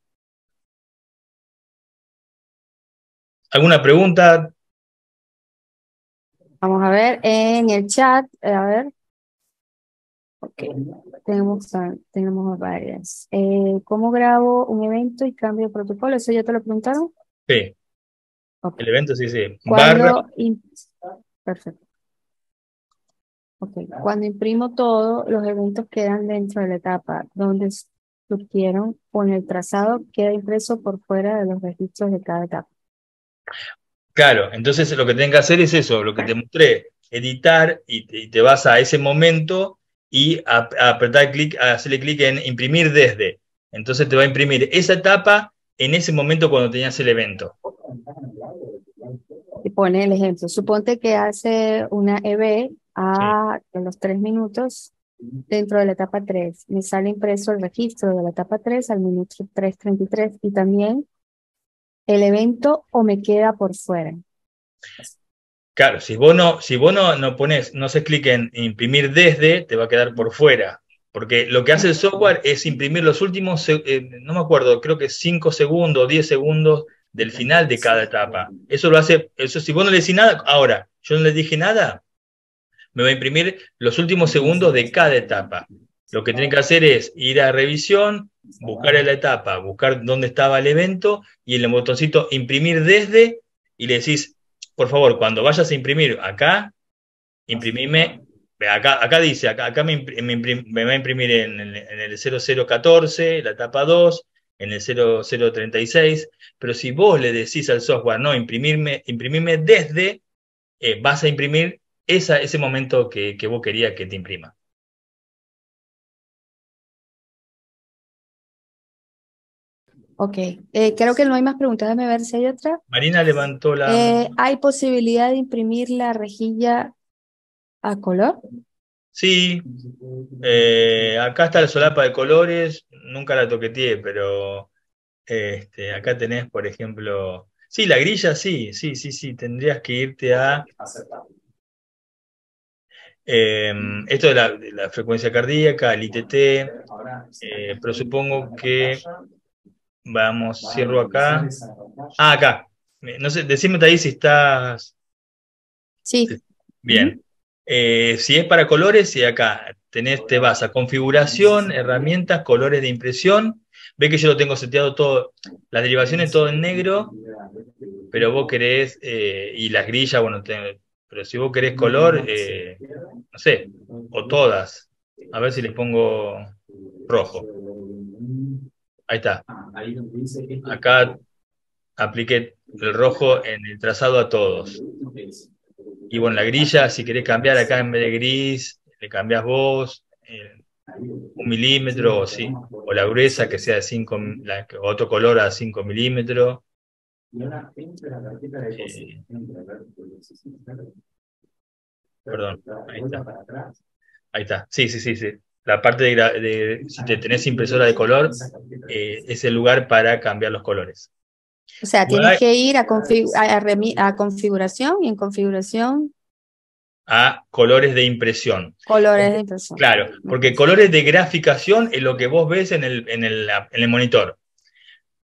¿Alguna pregunta? Vamos a ver en el chat, eh, a ver. Ok, tenemos, tenemos varias. Eh, ¿Cómo grabo un evento y cambio de protocolo? ¿Eso ya te lo preguntaron? Sí. El evento sí, sí. Barra... Perfecto. Ok, Cuando imprimo todo, los eventos quedan dentro de la etapa donde surgieron o en el trazado queda impreso por fuera de los registros de cada etapa. Claro, entonces lo que tenga que hacer es eso, lo que te mostré, editar y te, vas a ese momento y a, apretar clic, hacerle clic en imprimir desde. Entonces te va a imprimir esa etapa en ese momento cuando tenías el evento. Y pone el ejemplo, suponte que hace una EB a los tres minutos dentro de la etapa 3. Me sale impreso el registro de la etapa 3 al minuto 3.33 y también el evento o me queda por fuera. Claro, si vos no, si vos no, pones, no se clic en imprimir desde, te va a quedar por fuera. Porque lo que hace el software es imprimir los últimos, eh, no me acuerdo, creo que 5 segundos, 10 segundos del final de cada etapa. Eso lo hace, eso si vos no le decís nada, ahora, yo no le dije nada, me va a imprimir los últimos segundos de cada etapa. Lo que tienen que hacer es ir a revisión, buscar la etapa, buscar dónde estaba el evento y en el botoncito imprimir desde y le decís, por favor, cuando vayas a imprimir acá, imprimime, acá, acá dice, acá, me, va a imprimir en el, 0014, la etapa 2, en el 0036, pero si vos le decís al software, no, imprimirme, imprimirme desde, eh, vas a imprimir esa, ese momento que, que vos querías que te imprima. Ok, eh, creo que no hay más preguntas. Déjame ver si hay otra. Marina levantó la. Eh, ¿Hay posibilidad de imprimir la rejilla a color? Sí, eh, acá está la solapa de colores, nunca la toqueteé, pero este, acá tenés, por ejemplo. Sí, la grilla, sí, sí, sí, sí, tendrías que irte a. Eh, esto de la, frecuencia cardíaca, el ITT, pero supongo que Vamos, cierro acá. Ah, acá. No sé, decime ahí si estás. Sí. Bien. Eh, si es para colores, y acá tenés, te vas a configuración, herramientas, colores de impresión. Ve que yo lo tengo seteado todo, las derivaciones todo en negro, pero vos querés, eh, y las grillas, bueno, pero si vos querés color, eh, no sé, o todas. A ver si les pongo rojo. Ahí está. Ah, este acá apliqué el rojo en el trazado a todos. Y bueno, la grilla, si querés cambiar acá en vez de gris, le cambiás vos eh, un milímetro, ¿sí? o la gruesa que sea de cinco, otro color a 5 milímetros. perdón, ahí está. Ahí está. Sí, sí, sí, sí la parte de, si tenés impresora de color, eh, es el lugar para cambiar los colores. O sea, tienes que ir a, configuración y en configuración. A colores de impresión. Colores de impresión. Claro, porque colores de graficación es lo que vos ves en el, en en el monitor.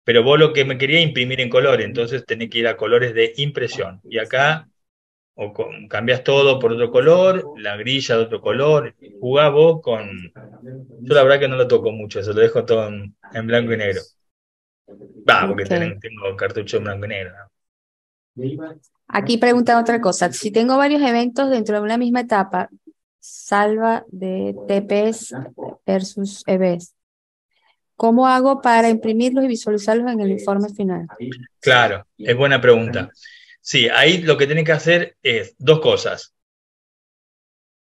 Pero vos lo que me quería imprimir en color, entonces tenés que ir a colores de impresión. Y acá o cambias todo por otro color, la grilla de otro color, jugá vos con... Yo la verdad que no lo toco mucho, se lo dejo todo en, blanco y negro. Va, porque tengo, cartucho en blanco y negro. Aquí preguntan otra cosa. Si tengo varios eventos dentro de una misma etapa, salva de TPs versus EBs, ¿cómo hago para imprimirlos y visualizarlos en el informe final? Claro, es buena pregunta. Sí, ahí lo que tienen que hacer es dos cosas.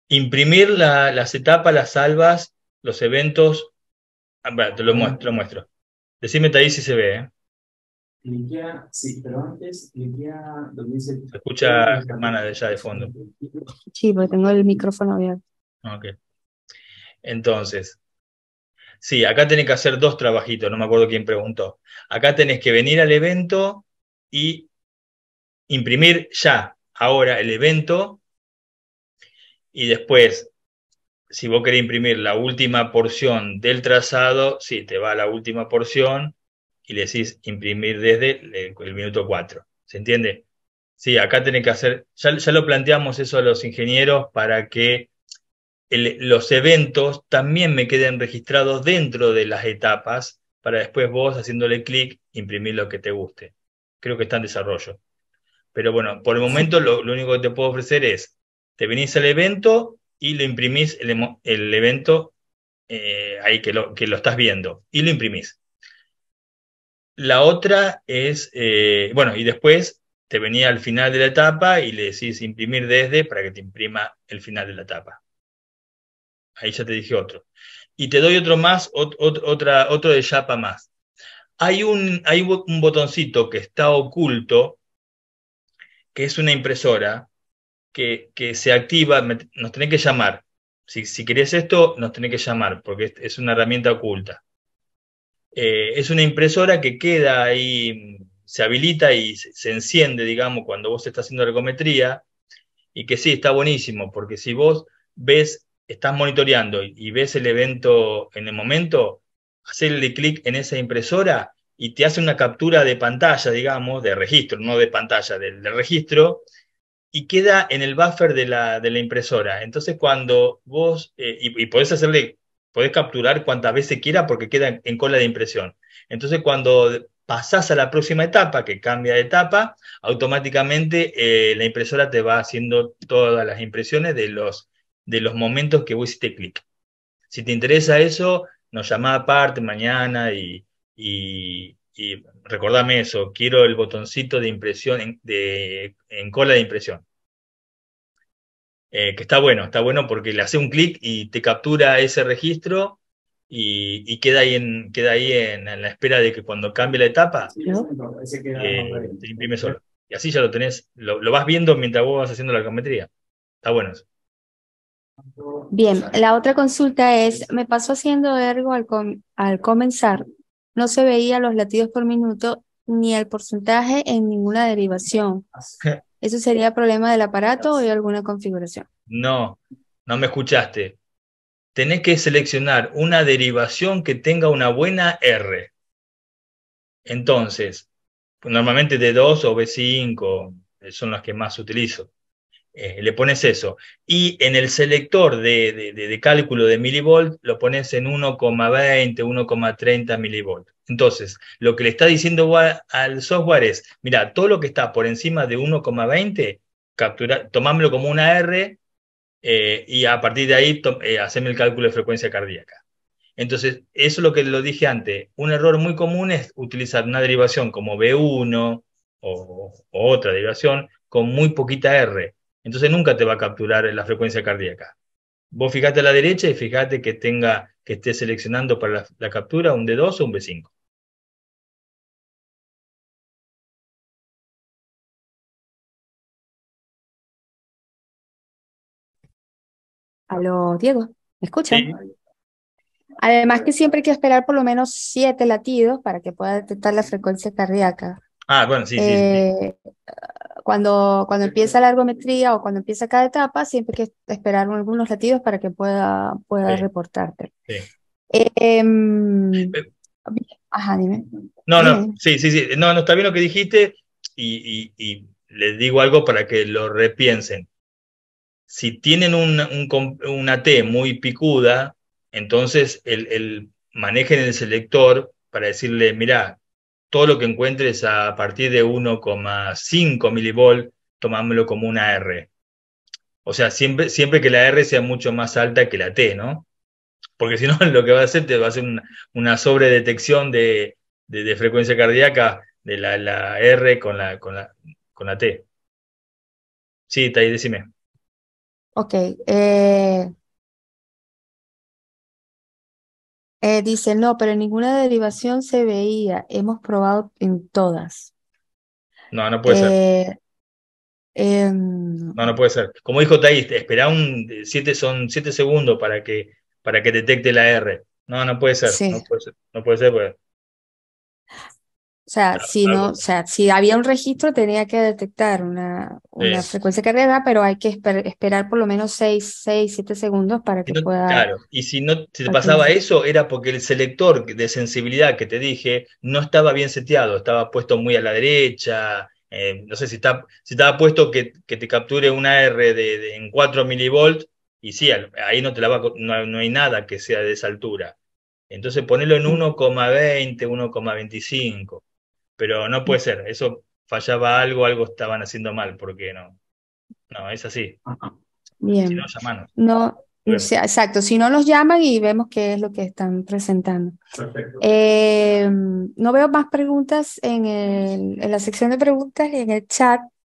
Imprimir las etapas, las salvas, los eventos. Ah, te lo muestro, lo muestro. Decime ahí si se ve. ¿eh? sí, pero antes cliquea donde dice... escucha hermana de allá de fondo. Sí, porque tengo el micrófono abierto. Ok. Entonces, sí, acá tenés que hacer dos trabajitos, no me acuerdo quién preguntó. Acá tenés que venir al evento y imprimir ya, ahora, el evento y después, si vos querés imprimir la última porción del trazado, sí, te va a la última porción y le decís imprimir desde el, minuto 4. ¿Se entiende? Sí, acá tenés que hacer, ya, lo planteamos eso a los ingenieros para que los eventos también me queden registrados dentro de las etapas para después vos haciéndole clic imprimir lo que te guste. Creo que está en desarrollo. Pero bueno, por el momento lo, único que te puedo ofrecer es, te venís al evento y lo imprimís, el, evento eh, ahí que lo, estás viendo, y lo imprimís. La otra es, eh, bueno, y después te venía al final de la etapa y le decís imprimir desde para que te imprima el final de la etapa. Ahí ya te dije otro. Y te doy otro más, otra, otro de Yapa más. Hay un, hay un botoncito que está oculto que es una impresora que, que se activa, nos tenés que llamar. Si, si querés esto, nos tenés que llamar, porque es, una herramienta oculta. Eh, es una impresora que queda ahí, se habilita y se, enciende, digamos, cuando vos estás haciendo ergometría, y que sí, está buenísimo, porque si vos ves, estás monitoreando y, y ves el evento en el momento, hacerle clic en esa impresora y te hace una captura de pantalla, digamos, de registro, no de pantalla, del, registro, y queda en el buffer de la, de la impresora. Entonces cuando vos, eh, y, y, podés hacerle, podés capturar cuantas veces quiera porque queda en, cola de impresión. Entonces cuando pasás a la próxima etapa, que cambia de etapa, automáticamente eh, la impresora te va haciendo todas las impresiones de los, de los momentos que vos hiciste clic. Si te interesa eso, nos llamá aparte mañana y, y, recordame eso, quiero el botoncito de impresión en, de, en cola de impresión. Eh, que está bueno, está bueno porque le hace un clic y te captura ese registro y, queda ahí, en, queda ahí en, la espera de que cuando cambie la etapa, eh, te imprime solo. Y así ya lo tenés, lo, vas viendo mientras vos vas haciendo la geometría Está bueno eso. Bien, la otra consulta es, me pasó haciendo ergo al, al comenzar no se veía los latidos por minuto ni el porcentaje en ninguna derivación. ¿Eso sería problema del aparato o de alguna configuración? No, no me escuchaste. Tenés que seleccionar una derivación que tenga una buena R. Entonces, pues, normalmente D2 o B5 son las que más utilizo. Eh, le pones eso. Y en el selector de, cálculo de milivolt lo pones en 1,20, 1,30 milivolt. Entonces, lo que le está diciendo al software es, mira, todo lo que está por encima de 1,20, captura, tomámelo como una R eh, y a partir de ahí eh, haceme el cálculo de frecuencia cardíaca. Entonces, eso es lo que lo dije antes. Un error muy común es utilizar una derivación como B1 o otra derivación con muy poquita R. Entonces nunca te va a capturar la frecuencia cardíaca. Vos fijate a la derecha y fijate que tenga, que esté seleccionando para la, captura un D2 o un B5. Aló, Diego, ¿me escuchan? Además que siempre hay que esperar por lo menos siete latidos para que pueda detectar la frecuencia cardíaca. Ah, bueno, sí, sí. Eh, cuando, cuando empieza la ergometría o cuando empieza cada etapa, siempre hay que esperar algunos latidos para que pueda, pueda reportarte. Sí. Em, ajá, dime. No, no, sí, sí, sí. No, no, está bien lo que dijiste y, les digo algo para que lo repiensen. Si tienen una T muy picuda, entonces el, manejen el selector para decirle, mira, todo lo que encuentres a partir de 1,5 milivolt, tomámelo como una R. O sea, siempre, siempre que la R sea mucho más alta que la T, ¿no? Porque si no, (laughs) lo que va a hacer te va a hacer una, sobredetección de, de, frecuencia cardíaca de la, la R con la, con la, con la T. Sí, ahí, decime. Ok. Eh, Eh, dice, no, pero ninguna derivación se veía. Hemos probado en todas. No, no puede ser. Eh, em, no, no puede ser. Como dijo Thais, espera un siete, son siete segundos para que, para que detecte la R. No, no puede ser. No, puede ser no puede ser. Pues. O sea, si, no, sea, si había un registro tenía que detectar una, una frecuencia cardíaca, pero hay que esperar por lo menos 6, 6, 7 segundos para que pueda... Claro, y si no te pasaba eso era porque el selector de sensibilidad que te dije no estaba bien seteado, estaba puesto muy a la derecha, eh, no sé si, si estaba puesto que, te capture una R en 4 milivolts, y sí, ahí no, te no hay nada que sea de esa altura. Entonces ponelo en 1,20, 1,25 pero no puede ser, eso fallaba algo, algo estaban haciendo mal, porque no, no, es así. Bien. Si no, llamanos. No, exacto, si no los llaman y vemos qué es lo que están presentando. Perfecto. Eh, no veo más preguntas en, el, en la sección de preguntas y en el chat.